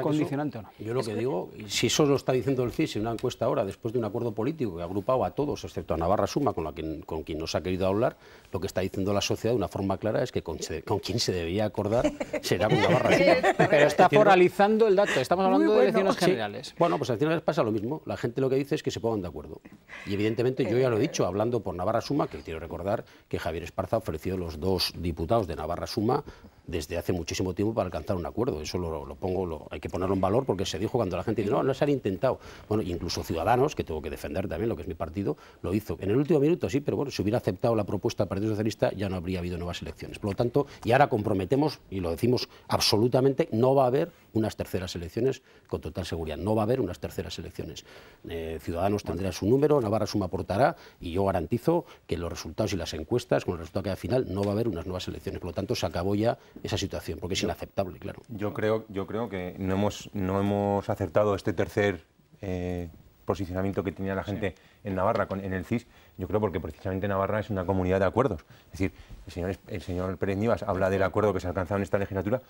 condicionante no. Yo lo que, digo, si eso lo está diciendo el CIS en una encuesta ahora, después de un acuerdo político que ha agrupado a todos, excepto a Navarra Suma, con, la con quien nos ha querido hablar, lo que está diciendo la sociedad de una forma clara es que con, con quien se debería acordar será con Navarra <laughs> Suma. Pero está foralizando el dato, estamos hablando de elecciones generales. Bueno, pues en les pasa lo mismo, la gente lo que dice es que se pongan de acuerdo. Y evidentemente yo ya lo he dicho, hablando por Navarra Suma, que quiero recordar que Javier Esparza ofreció los dos diputados de Navarra Suma desde hace muchísimo tiempo para alcanzar un acuerdo. Eso lo, lo pongo, lo, hay que ponerlo en valor porque se dijo cuando la gente dice, no, no se han intentado. Bueno, incluso Ciudadanos, que tengo que defender también lo que es mi partido, lo hizo. En el último minuto sí, pero bueno, si hubiera aceptado la propuesta del Partido Socialista ya no habría habido nuevas elecciones. Por lo tanto, y ahora comprometemos, y lo decimos absolutamente, no va a haber unas terceras elecciones con total seguridad. No va a haber unas terceras elecciones. Eh, Ciudadanos tendrá su número, Navarra Suma aportará y yo garantizo que los resultados y las encuestas, con el resultado que al final, no va a haber unas nuevas elecciones. Por lo tanto, se acabó ya esa situación, porque es inaceptable, claro. Yo creo, yo creo que no hemos, acertado este tercer eh, posicionamiento que tenía la gente en Navarra, con, en el CIS, yo creo porque precisamente Navarra es una comunidad de acuerdos. Es decir, el señor, el señor Pérez Nivas habla del acuerdo que se ha alcanzado en esta legislatura,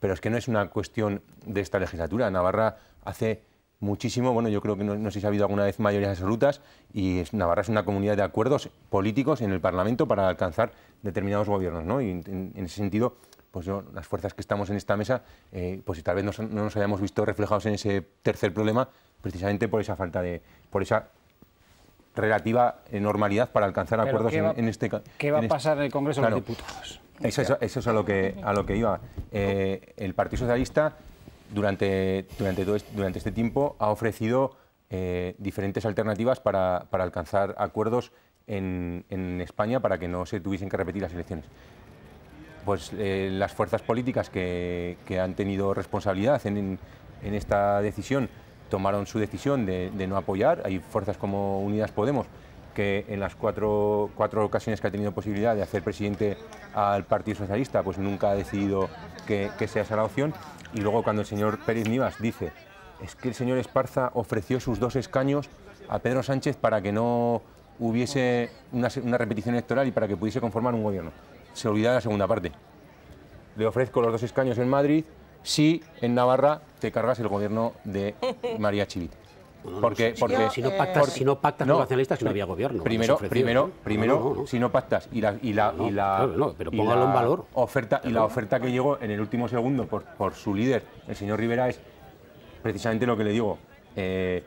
pero es que no es una cuestión de esta legislatura. Navarra hace muchísimo, bueno, yo creo que no, sé si ha habido alguna vez mayorías absolutas, y Navarra es una comunidad de acuerdos políticos en el Parlamento para alcanzar determinados gobiernos, ¿no? Y en ese sentido pues yo, las fuerzas que estamos en esta mesa, eh, pues tal vez no nos hayamos visto reflejados en ese tercer problema, precisamente por esa falta de, por esa relativa normalidad para alcanzar acuerdos en, en, este ¿Qué va a pasar en el Congreso de los Diputados? Eso, es a lo que, a lo que iba. Eh, el Partido Socialista durante, durante, este, durante este tiempo ha ofrecido eh, diferentes alternativas para, alcanzar acuerdos en, en España para que no se tuviesen que repetir las elecciones pues eh, las fuerzas políticas que, han tenido responsabilidad en, esta decisión tomaron su decisión de, no apoyar. Hay fuerzas como Unidas Podemos que en las cuatro, ocasiones que ha tenido posibilidad de hacer presidente al Partido Socialista, pues nunca ha decidido que, sea esa la opción. Y luego cuando el señor Pérez Nivas dice, es que el señor Esparza ofreció sus dos escaños a Pedro Sánchez para que no hubiese una repetición electoral y para que pudiese conformar un gobierno se olvida la segunda parte. Le ofrezco los dos escaños en Madrid si en Navarra te cargas el gobierno de <laughs> María Chivit. porque, eh, porque, si, no pactas, si no pactas no, no había gobierno. Primero, primero, primero si no pactas y la, y la, valor. Oferta, y la oferta que llegó en el último segundo por, por su líder, el señor Rivera, es precisamente lo que le digo. Eh,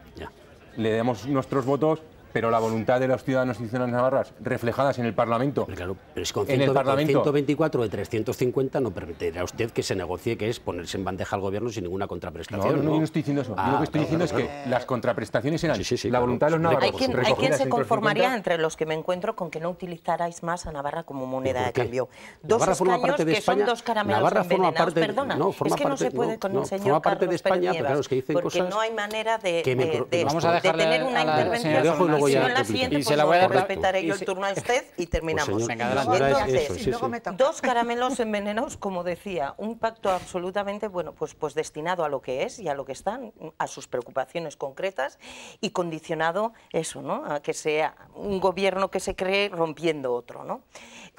le damos nuestros votos, pero la voluntad de los ciudadanos y ciudadanas navarras reflejadas en el Parlamento. claro, pero es con, en el 124 de 350 no permitirá usted que se negocie, que es ponerse en bandeja al gobierno sin ninguna contraprestación. No, no, no, ¿no? estoy diciendo eso. lo ah, que estoy diciendo es que las contraprestaciones eran la voluntad de los navarros. Hay quien, se conformaría entre los que me encuentro con que no utilizaráis más a Navarra como moneda de cambio. Dos Navarra escaños de que son dos caramelos envenenados, perdona, no, forma es que no se puede con el señor parte de España, que Porque no hay manera de tener una intervención y La siguiente, se la voy a eh, yo el turno a usted y pues, terminamos. dos caramelos envenenados, como decía, un pacto absolutamente bueno, pues, pues destinado a lo que es y a lo que están, a sus preocupaciones concretas y condicionado eso, ¿no? A que sea un gobierno que se cree rompiendo otro, ¿no?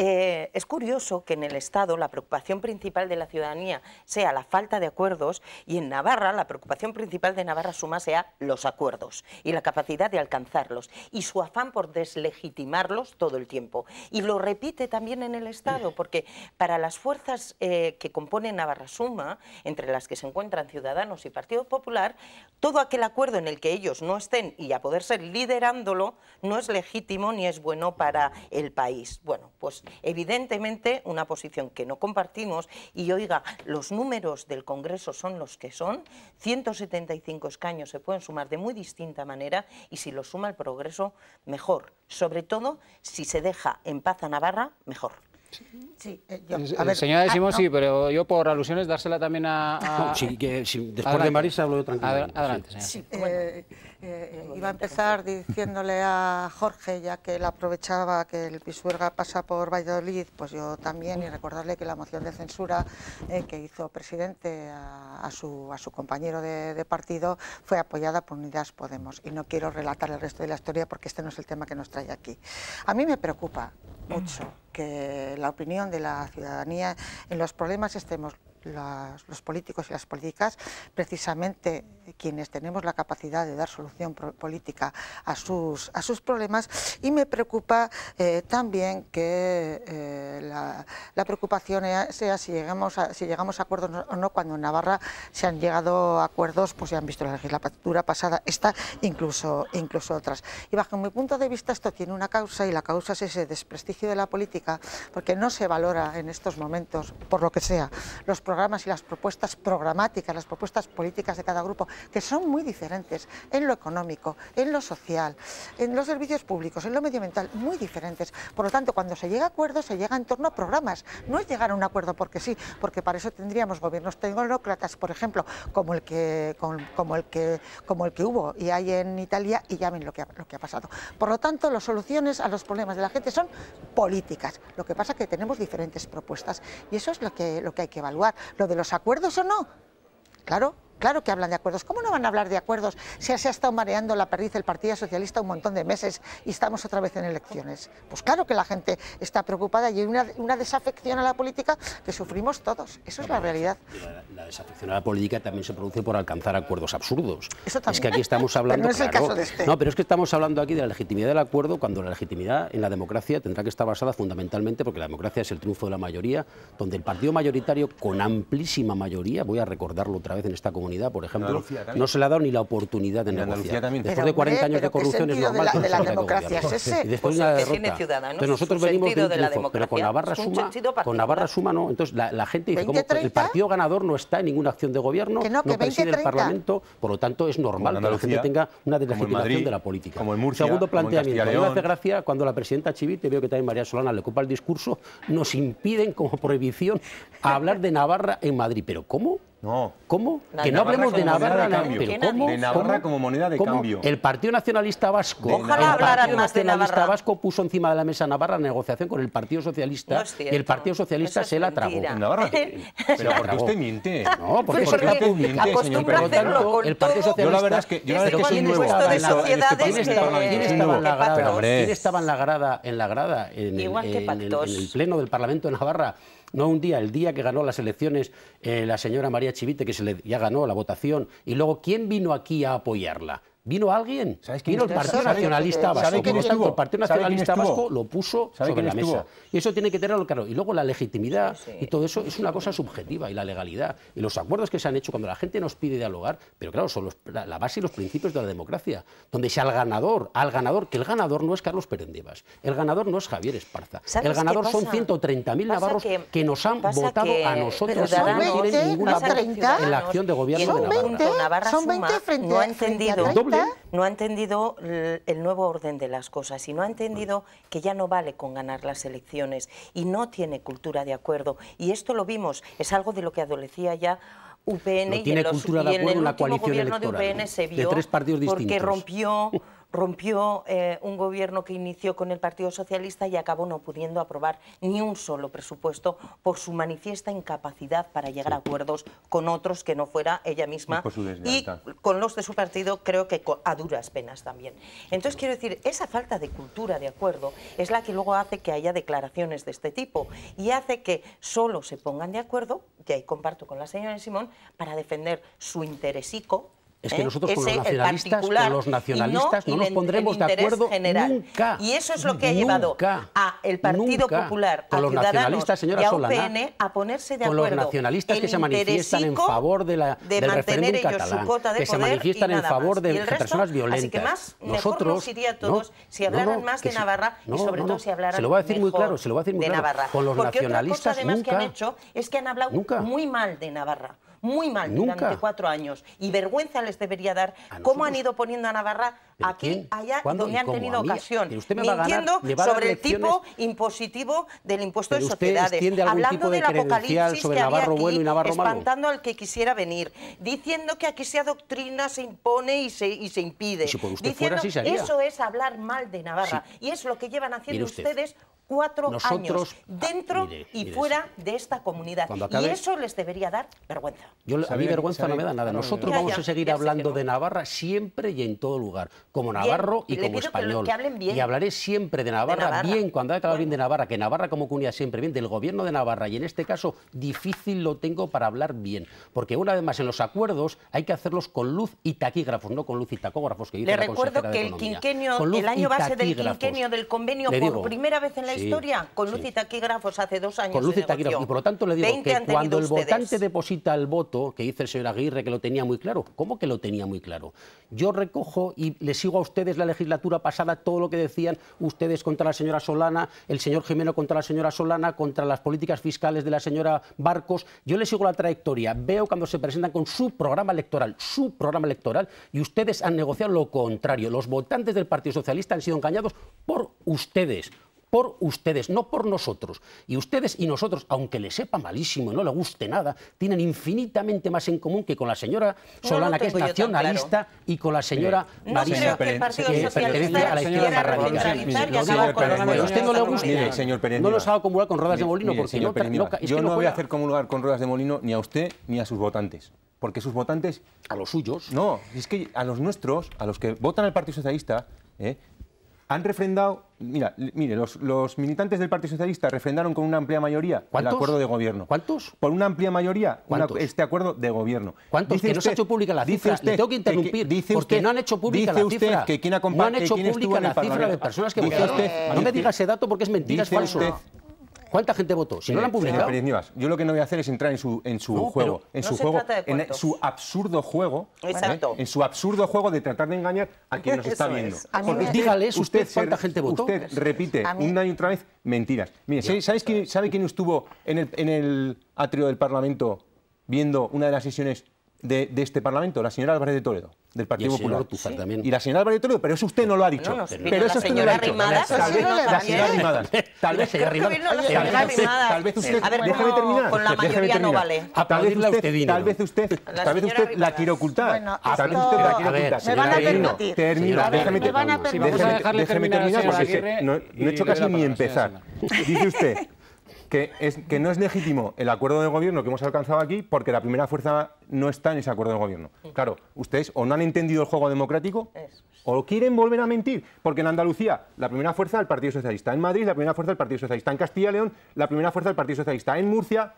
Eh, es curioso que en el Estado la preocupación principal de la ciudadanía sea la falta de acuerdos y en Navarra la preocupación principal de Navarra Suma sea los acuerdos y la capacidad de alcanzarlos y su afán por deslegitimarlos todo el tiempo. Y lo repite también en el Estado porque para las fuerzas eh, que componen Navarra Suma, entre las que se encuentran Ciudadanos y Partido Popular, todo aquel acuerdo en el que ellos no estén y a poder ser liderándolo no es legítimo ni es bueno para el país. Bueno, pues Evidentemente, una posición que no compartimos y oiga, los números del Congreso son los que son, 175 escaños se pueden sumar de muy distinta manera y si lo suma el progreso, mejor. Sobre todo, si se deja en paz a Navarra, mejor. Eh, señora ah, decimos sí, pero yo por alusiones dársela también a... después de Marisa hablo yo tranquilamente. adelante, señora. Eh, eh, eh, iba a empezar diciéndole a Jorge, ya que él aprovechaba que el Pisuerga pasa por Valladolid, pues yo también, y recordarle que la moción de censura eh, que hizo presidente a, su, a su compañero de, partido fue apoyada por Unidas Podemos. Y no quiero relatar el resto de la historia porque este no es el tema que nos trae aquí. A mí me preocupa mucho que la opinión de la ciudadanía en los problemas estemos los políticos y las políticas, precisamente quienes tenemos la capacidad de dar solución política a sus, a sus problemas, y me preocupa eh, también que eh, la, preocupación sea si llegamos, a, si llegamos a acuerdos o no, cuando en Navarra se han llegado a acuerdos, pues ya han visto la legislatura pasada, esta, incluso, incluso otras. Y bajo mi punto de vista esto tiene una causa, y la causa es ese desprestigio de la política, porque no se valora en estos momentos, por lo que sea, los programas y las propuestas programáticas, las propuestas políticas de cada grupo, que son muy diferentes en lo económico, en lo social, en los servicios públicos, en lo medioambiental, muy diferentes. Por lo tanto, cuando se llega a acuerdos, se llega en torno a programas. No es llegar a un acuerdo porque sí, porque para eso tendríamos gobiernos tecnócratas, por ejemplo, como el que, como, el que, como el que hubo y hay en Italia, y ya ven lo que, ha, lo que ha pasado. Por lo tanto, las soluciones a los problemas de la gente son políticas. Lo que pasa es que tenemos diferentes propuestas y eso es lo que, lo que hay que evaluar lo de los acuerdos o no. Claro, Claro que hablan de acuerdos. ¿Cómo no van a hablar de acuerdos si se ha estado mareando la perdiz el Partido Socialista un montón de meses y estamos otra vez en elecciones? Pues claro que la gente está preocupada y hay una, desafección a la política que sufrimos todos. Eso es la realidad. La, desafección a la política también se produce por alcanzar acuerdos absurdos. Es que aquí estamos <laughs> hablando... no, de este. no, pero es que estamos hablando aquí de la legitimidad del acuerdo cuando la legitimidad en la democracia tendrá que estar basada fundamentalmente porque la democracia es el triunfo de la mayoría, donde el partido mayoritario con amplísima mayoría, voy a recordarlo otra vez en esta comunidad, por ejemplo, no se le ha dado ni la oportunidad de negociar. Después de 40 años de corrupción es normal que la, de la, democracia después pues de una derrota. nosotros venimos de, pero con Navarra suma, con Navarra suma no. Entonces la, gente dice, ¿cómo, pues el partido ganador no está en ninguna acción de gobierno, no, preside el Parlamento, por lo tanto es normal que la gente tenga una deslegitimación de la política. Segundo planteamiento, a mí me hace gracia cuando la presidenta Chivite, veo que también María Solana le ocupa el discurso, nos impiden como prohibición hablar de Navarra en Madrid. ¿Pero cómo? No. ¿Cómo? que no hablemos de Navarra, como moneda de cambio. El Partido Nacionalista Vasco, Ojalá el Partido Nacionalista Vasco puso encima de la mesa Navarra la negociación con el Partido Socialista y el Partido Socialista se la tragó. Navarra, <laughs> pero porque usted miente. No, porque, porque usted señor Por el Partido Socialista. Yo la verdad es que yo la verdad es que soy este nuevo. ¿Quién estaba en la grada en la grada en el pleno del Parlamento de Navarra? No un día, el día que ganó las elecciones eh, la señora María Chivite, que se le, ya ganó la votación, y luego, ¿quién vino aquí a apoyarla? Vino alguien, vino el Partido Nacionalista Vasco. lo el Partido Nacionalista Vasco lo puso sobre la mesa. Y eso tiene que tenerlo claro. Y luego la legitimidad y todo eso es una cosa subjetiva y la legalidad. Y los acuerdos que se han hecho cuando la gente nos pide dialogar, pero claro, son la, base y los principios de la democracia. Donde sea al ganador, al ganador, que el ganador no es Carlos Perendevas, el ganador no es Javier Esparza, el ganador son 130.000 navarros que, nos han votado a nosotros. Darán, no tienen ninguna en la acción de gobierno de Navarra. Son 20 Frente no ha entendido el nuevo orden de las cosas y no ha entendido que ya no vale con ganar las elecciones y no tiene cultura de acuerdo. Y esto lo vimos, es algo de lo que adolecía ya UPN y el gobierno de UPN se vio porque rompió <laughs> rompió eh, un gobierno que inició con el Partido Socialista y acabó no pudiendo aprobar ni un solo presupuesto por su manifiesta incapacidad para llegar a acuerdos con otros que no fuera ella misma y, con los de su partido creo que a duras penas también. Entonces quiero decir, esa falta de cultura de acuerdo es la que luego hace que haya declaraciones de este tipo y hace que solo se pongan de acuerdo, y ahí comparto con la señora Simón, para defender su interesico es que ¿Eh? nosotros con los nacionalistas, con los nacionalistas no, no, nos pondremos de acuerdo general. nunca. Y eso es lo que ha llevado a el Partido nunca, Popular, a los nacionalistas, señora a, Solana, UPN a ponerse de acuerdo. Con los nacionalistas que se manifiestan en favor de la, de del referéndum catalán, de que se manifiestan en favor de resto, personas violentas. Así que más, nosotros, mejor nos iría a todos no, si hablaran más de Navarra no y sobre todo si hablaran se lo voy a decir muy claro, se lo voy a decir muy claro. Con los nacionalistas nunca. además, nunca, que han hecho es que han hablado muy mal de Navarra muy mal durante cuatro años. Y vergüenza les debería dar cómo han ido poniendo a Navarra aquí, allá, donde han tenido ocasión. Mintiendo sobre el tipo impositivo del impuesto de sociedades. Hablando del apocalipsis que había aquí, y espantando al que quisiera venir. Diciendo que aquí sea doctrina, se impone y se, y se impide. diciendo, eso es hablar mal de Navarra. Y es lo que llevan haciendo ustedes cuatro años, dentro y fuera de esta comunidad. y eso les debería dar vergüenza. Yo, a mí vergüenza no me da nada. Nosotros vamos a seguir hablando de Navarra siempre y en todo lugar, como navarro y como español. Y hablaré siempre de Navarra, bien, cuando haya bien de Navarra, que Navarra como comunidad siempre bien, del gobierno de Navarra. Y en este caso difícil lo tengo para hablar bien, porque una vez más en los acuerdos hay que hacerlos con luz y taquígrafos, no con luz y tacógrafos. Que Le recuerdo que el, quinquenio, el año base del quinquenio del convenio, por primera vez en la historia, historia con luz y taquígrafos hace dos años. Con luz y taquígrafos. Y por lo tanto le digo que cuando el votante deposita el voto, que dice el señor Aguirre que lo tenía muy claro, ¿cómo que lo tenía muy claro? Yo recojo y le sigo a ustedes la legislatura pasada todo lo que decían ustedes contra la señora Solana, el señor Jimeno contra la señora Solana, contra las políticas fiscales de la señora Barcos. Yo le sigo la trayectoria. Veo cuando se presentan con su programa electoral, su programa electoral, y ustedes han negociado lo contrario. Los votantes del Partido Socialista han sido engañados por ustedes, por ustedes, no por nosotros. Y ustedes y nosotros, aunque le sepa malísimo y no le guste nada, tienen infinitamente más en común que con la señora Solana, que es nacionalista, y con la señora Marisa, que, que pertenece a la izquierda usted no le gusta, no los hago con ruedas de molino, porque no, yo no voy a hacer comulgar con ruedas de molino ni a usted ni a sus votantes. Porque sus votantes... A los suyos. No, es que a los nuestros, a los que votan al Partido Socialista, ¿eh? han refrendado, mira, mire, los, militantes del Partido Socialista refrendaron con una amplia mayoría el acuerdo de gobierno. ¿Cuántos? Por una amplia mayoría este acuerdo de gobierno. ¿Cuántos? Dice que no se ha hecho pública la cifra. Usted, tengo que interrumpir, dice porque usted, no han hecho pública la cifra. Usted que quien no han hecho pública la cifra de personas que votaron. No me diga ese dato porque es mentira, es falso. ¿Cuánta gente votó? Si no la han eh, yo lo que no voy a hacer es entrar en su, juego, en su juego, en su absurdo juego, ¿eh? Exacto. en su absurdo juego de tratar de engañar a quien nos <laughs> está viendo. usted, cuánta gente votó. Usted repite una y otra vez mentiras. Mire, ¿sabe quién estuvo en el atrio del Parlamento viendo una de las sesiones de, de, este Parlamento, la señora Álvarez de Toledo, del Partido y Popular. Tufar, sí. Y la señora Álvarez de Toledo, pero eso usted no lo ha dicho. pero, eso usted no lo ha dicho. la señora Rimadas. <laughs> Tal vez la Rimadas. Tal vez usted. A ver, déjame terminar. Con la mayoría no vale. Tal vez usted. Tal vez usted. Tal vez usted la quiere ocultar. Tal vez usted la quiere ocultar. Me van a permitir. Termina. Déjame terminar. Déjeme terminar porque no he hecho casi ni empezar. Dice usted que, es, que no es legítimo el acuerdo de gobierno que hemos alcanzado aquí porque la primera fuerza no está en ese acuerdo de gobierno. Claro, ustedes o no han entendido el juego democrático o quieren volver a mentir, porque en Andalucía la primera fuerza del Partido Socialista, en Madrid la primera fuerza del Partido Socialista, en Castilla y León la primera fuerza del Partido Socialista, en Murcia.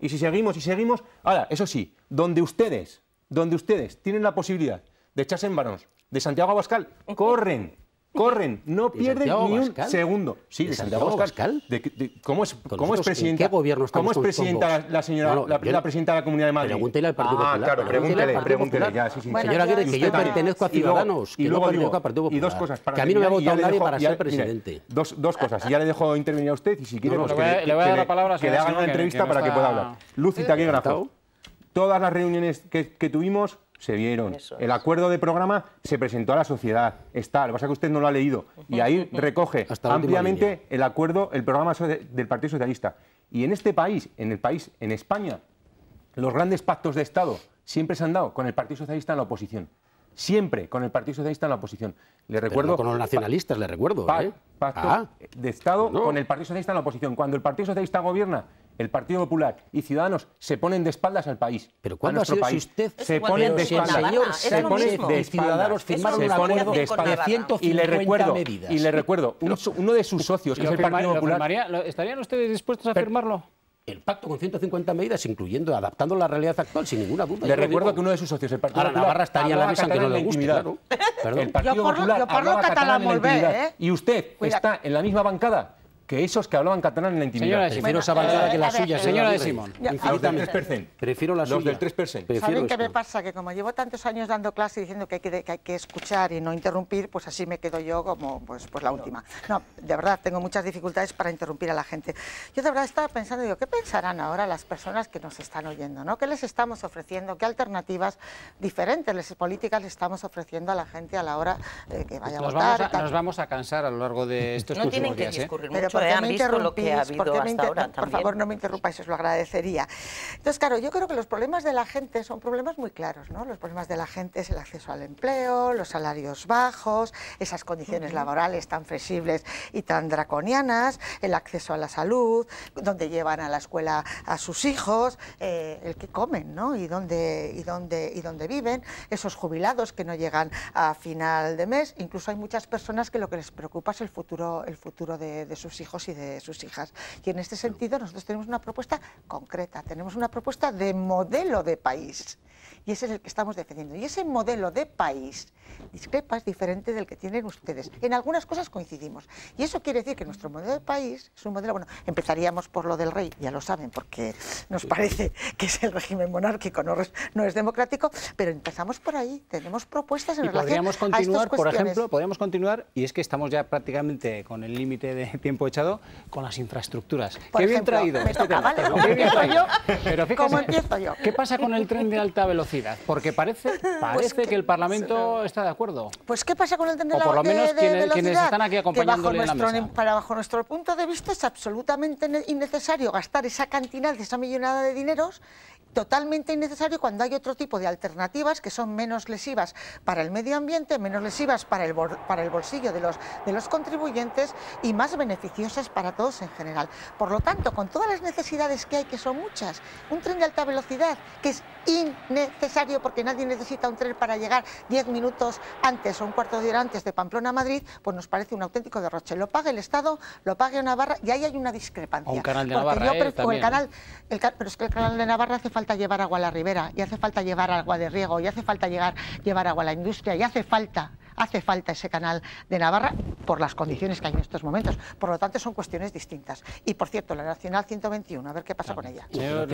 Y si seguimos y seguimos, ahora, eso sí, donde ustedes, donde ustedes tienen la posibilidad de echarse en varones de Santiago Abascal, eh, eh. corren corren, no pierden ni un segundo. Sí, de, Santiago, Pascal? ¿Cómo es, cómo es presidenta? ¿Cómo es presidenta la, señora, la, presidenta de la Comunidad de Madrid? Pregúntele al Partido ah, Popular. Ah, claro, pregúntele, pregúntele. señora Aguirre, que yo pertenezco a Ciudadanos, y que luego no al Partido Popular. Y dos cosas. que a mí no me ha votado nadie para ser presidente. Dos, dos cosas. Ya le dejo intervenir a usted y si quiere pues le voy a dar la palabra que le hagan una entrevista para que pueda hablar. Lucita Itaquí ¿Eh? Todas las reuniones que tuvimos se vieron. El acuerdo de programa se presentó a la sociedad. Está, lo que pasa es que usted no lo ha leído. Y ahí recoge ampliamente el acuerdo, el programa del Partido Socialista. Y en este país, en el país, en España, los grandes pactos de Estado siempre se han dado con el Partido Socialista en la oposición. Siempre con el Partido Socialista en la oposición. Le recuerdo. con los nacionalistas, le recuerdo. ¿eh? Pacto ah. de Estado con el Partido Socialista en la oposición. Cuando el Partido Socialista gobierna, el Partido Popular y Ciudadanos se ponen de espaldas al país. ¿Pero cuándo el país. usted se pone de espaldas. Señor, se ponen de espaldas. Ciudadanos firmaron un acuerdo de espaldas. y le recuerdo, medidas. Y le recuerdo, uno de sus socios, que es el Partido Popular... ¿Estarían ustedes dispuestos a firmarlo? El pacto con 150 medidas, incluyendo adaptando la realidad actual, sin ninguna duda. Le recuerdo que uno de sus socios, el Partido Popular, Navarra estaría en la mesa aunque no le guste, Perdón. yo catalán, eh? y usted está en la misma bancada que esos que hablaban catalán en la intimidad. Señora de Simón. Prefiero eh, que la suya, eh, señora de eh, Simón. del 3%. Prefiero la del 3%. ¿Saben qué me pasa? Que como llevo tantos años dando clases diciendo que hay que, escuchar y no interrumpir, pues así me quedo yo como pues, pues la última. No, de verdad, tengo muchas dificultades para interrumpir a la gente. Yo de verdad estaba pensando, digo, ¿qué pensarán ahora las personas que nos están oyendo? ¿no? ¿Qué les estamos ofreciendo? ¿Qué alternativas diferentes, políticas, le estamos ofreciendo a la gente a la hora que vaya a votar? Vamos nos vamos a cansar a lo largo de estos no días. No tienen que discurrir han visto lo que ha habido hasta ahora Por favor, no me interrumpáis, os lo agradecería. Entonces, claro, yo creo que los problemas de la gente son problemas muy claros, ¿no? Los problemas de la gente es el acceso al empleo, los salarios bajos, esas condiciones laborales tan flexibles y tan draconianas, el acceso a la salud, dónde llevan a la escuela a sus hijos, eh, el que comen, ¿no? Y dónde y dónde y dónde viven, esos jubilados que no llegan a final de mes, incluso hay muchas personas que lo que les preocupa es el futuro el futuro de sus hijos hijos y de sus hijas. Y en este sentido nosotros tenemos una propuesta concreta, tenemos una propuesta de modelo de país. Y ese es el que estamos defendiendo. Y ese modelo de país discrepa, es diferente del que tienen ustedes. En algunas cosas coincidimos. Y eso quiere decir que nuestro modelo de país es un modelo, bueno, empezaríamos por lo del rey, ya lo saben, porque nos parece que es el régimen monárquico, no, es democrático, pero empezamos por ahí, tenemos propuestas en y relación podríamos continuar, Por ejemplo, podríamos continuar, y es que estamos ya prácticamente con el límite de tiempo echado, con las infraestructuras. Por bien traído. Pero yo? ¿qué pasa con el tren de alta velocidad? porque parece, <laughs> pues que, el Parlamento está de acuerdo. Pues ¿qué pasa con el tren de O por lo menos quienes, están aquí acompañándole Para bajo nuestro punto de vista es absolutamente innecesario gastar esa cantidad, esa millonada de dineros totalmente innecesario cuando hay otro tipo de alternativas que son menos lesivas para el medio ambiente, menos lesivas para el, para el bolsillo de los, de los contribuyentes y más beneficiosas para todos en general. Por lo tanto, con todas las necesidades que hay, que son muchas, un tren de alta velocidad que es innecesario, necesario porque nadie necesita un tren para llegar 10 minutos antes o un cuarto de hora antes de Pamplona a Madrid, pues nos parece un auténtico derroche. Lo pague el Estado, lo pague Navarra y ahí hay una discrepancia. pero, es que el canal de Navarra hace falta llevar agua a la ribera, y hace falta llevar agua de riego, y hace falta llegar, llevar agua a la industria, y hace falta hace falta ese canal de Navarra por las condiciones que hay en estos momentos. Por lo tanto, son cuestiones distintas. Y, por cierto, la Nacional 121, a ver qué pasa con ella. bueno,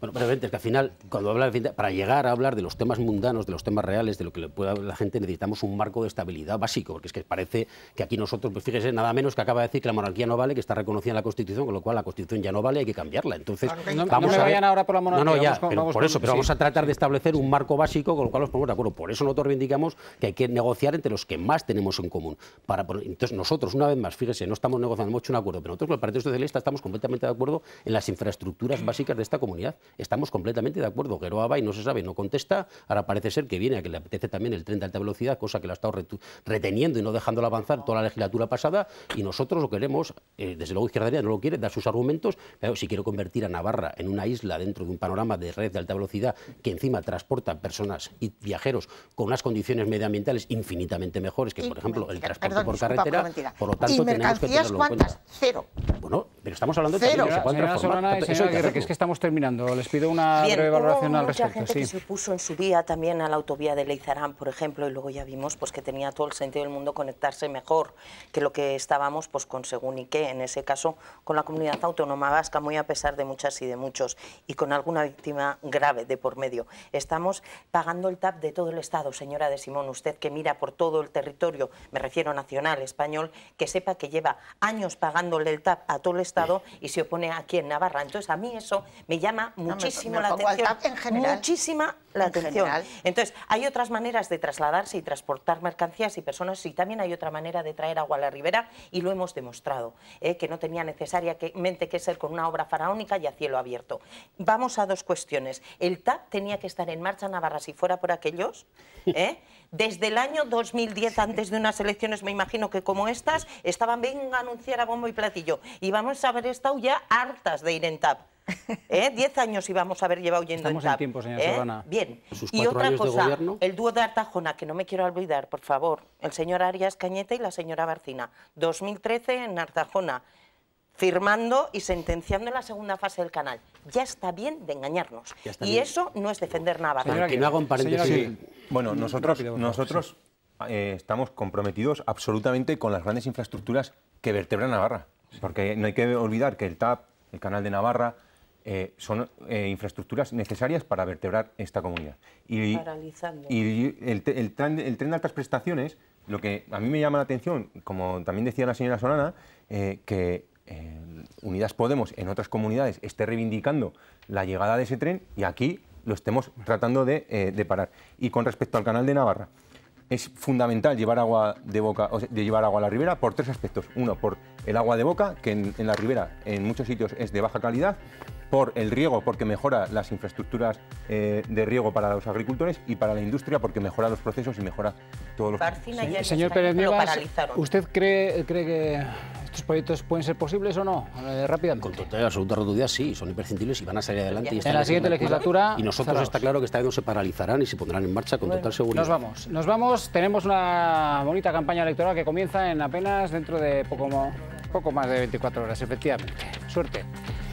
pero que al final, cuando habla para llegar a hablar de los temas mundanos, de los temas reales, de lo que le pueda la gente, necesitamos un marco de estabilidad básico, porque es que parece que aquí nosotros, pues fíjese, nada menos que acaba de decir que la monarquía no vale, que está reconocida en la Constitución, con lo cual la Constitución ya no vale, hay que cambiarla. Entonces, vamos a ahora por eso, pero vamos a tratar de establecer un marco básico con lo cual nos ponemos de acuerdo. Por eso nosotros reivindicamos que hay que negociar entre los que más tenemos en común. Para, entonces, nosotros, una vez más, fíjese, no estamos negociando, mucho un acuerdo, pero nosotros, con el Partido Socialista, estamos completamente de acuerdo en las infraestructuras básicas de esta comunidad. Estamos completamente de acuerdo y no se sabe, no contesta. Ahora parece ser que viene a que le apetece también el tren de alta velocidad, cosa que lo ha estado reteniendo y no dejándolo avanzar toda la legislatura pasada. Y nosotros lo queremos, eh, desde luego Izquierda no lo quiere, dar sus argumentos. Pero si quiero convertir a Navarra en una isla dentro de un panorama de red de alta velocidad que encima transporta personas y viajeros con unas condiciones medioambientales infinitamente mejores que, por ejemplo, el transporte por carretera. Por, lo tanto, ¿Y que cuántas? Cero. Bueno, pero estamos hablando de que se es que estamos terminando. Les pido una breve valoración mucha gente que se puso en su día también a la autovía de Leizarán, por ejemplo, y luego ya vimos pues, que tenía todo el sentido del mundo conectarse mejor que lo que estábamos pues, con según y qué, en ese caso con la comunidad autónoma vasca, muy a pesar de muchas y de muchos, y con alguna víctima grave de por medio. Estamos pagando el TAP de todo el Estado, señora de Simón, usted que mira por todo el territorio, me refiero nacional, español, que sepa que lleva años pagándole el TAP a todo el Estado y se opone aquí en Navarra. Entonces, a mí eso me llama muchísimo la atención muchísima la atención. Entonces, hay otras maneras de trasladarse y transportar mercancías y personas, y también hay otra manera de traer agua a la ribera, y lo hemos demostrado, ¿eh? que no tenía necesariamente que ser con una obra faraónica y a cielo abierto. Vamos a dos cuestiones. El TAP tenía que estar en marcha, Navarra, si fuera por aquellos, ¿eh? desde el año 2010, antes de unas elecciones, me imagino que como estas, estaban, venga, a anunciar a bombo y platillo, y vamos a haber estado ya hartas de ir en TAP. <laughs> ¿Eh? Diez años íbamos a haber llevado yendo Estamos en, tiempo, señora ¿eh? Bien. y otra cosa, el dúo de Artajona, que no me quiero olvidar, por favor. El señor Arias Cañete y la señora Barcina. 2013 en Artajona, firmando y sentenciando la segunda fase del canal. Ya está bien de engañarnos. Y eso no es defender Navarra. no Bueno, nosotros, nosotros eh, estamos comprometidos absolutamente con las grandes infraestructuras que vertebran Navarra. Porque no hay que olvidar que el TAP, el canal de Navarra, eh, son eh, infraestructuras necesarias para vertebrar esta comunidad. Y, el, tren, de altas prestaciones, lo que a mí me llama la atención, como también decía la señora Solana, eh, que Unidas Podemos en otras comunidades esté reivindicando la llegada de ese tren y aquí lo estemos tratando de, parar. Y con respecto al canal de Navarra, es fundamental llevar agua de boca, de llevar agua a la ribera por tres aspectos. Uno, por el agua de boca, que en la ribera en muchos sitios es de baja calidad por el riego, porque mejora las infraestructuras eh, de riego para los agricultores y para la industria, porque mejora los procesos y mejora todos los... que... Señor Pérez ¿usted cree, cree que ¿Estos proyectos pueden ser posibles o no? Eh, con total absoluta rotundidad, sí, son imprescindibles y van a salir adelante. en la siguiente legislatura. Y nosotros está claro que esta vez no se paralizarán y se pondrán en marcha con total seguridad. Nos vamos, nos vamos. Tenemos una bonita campaña electoral que comienza en apenas dentro de poco, poco más de 24 horas, efectivamente. Suerte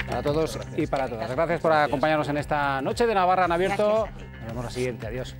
para todos y para todas. Gracias por acompañarnos en esta noche de Navarra en abierto. Nos vemos la siguiente. Adiós.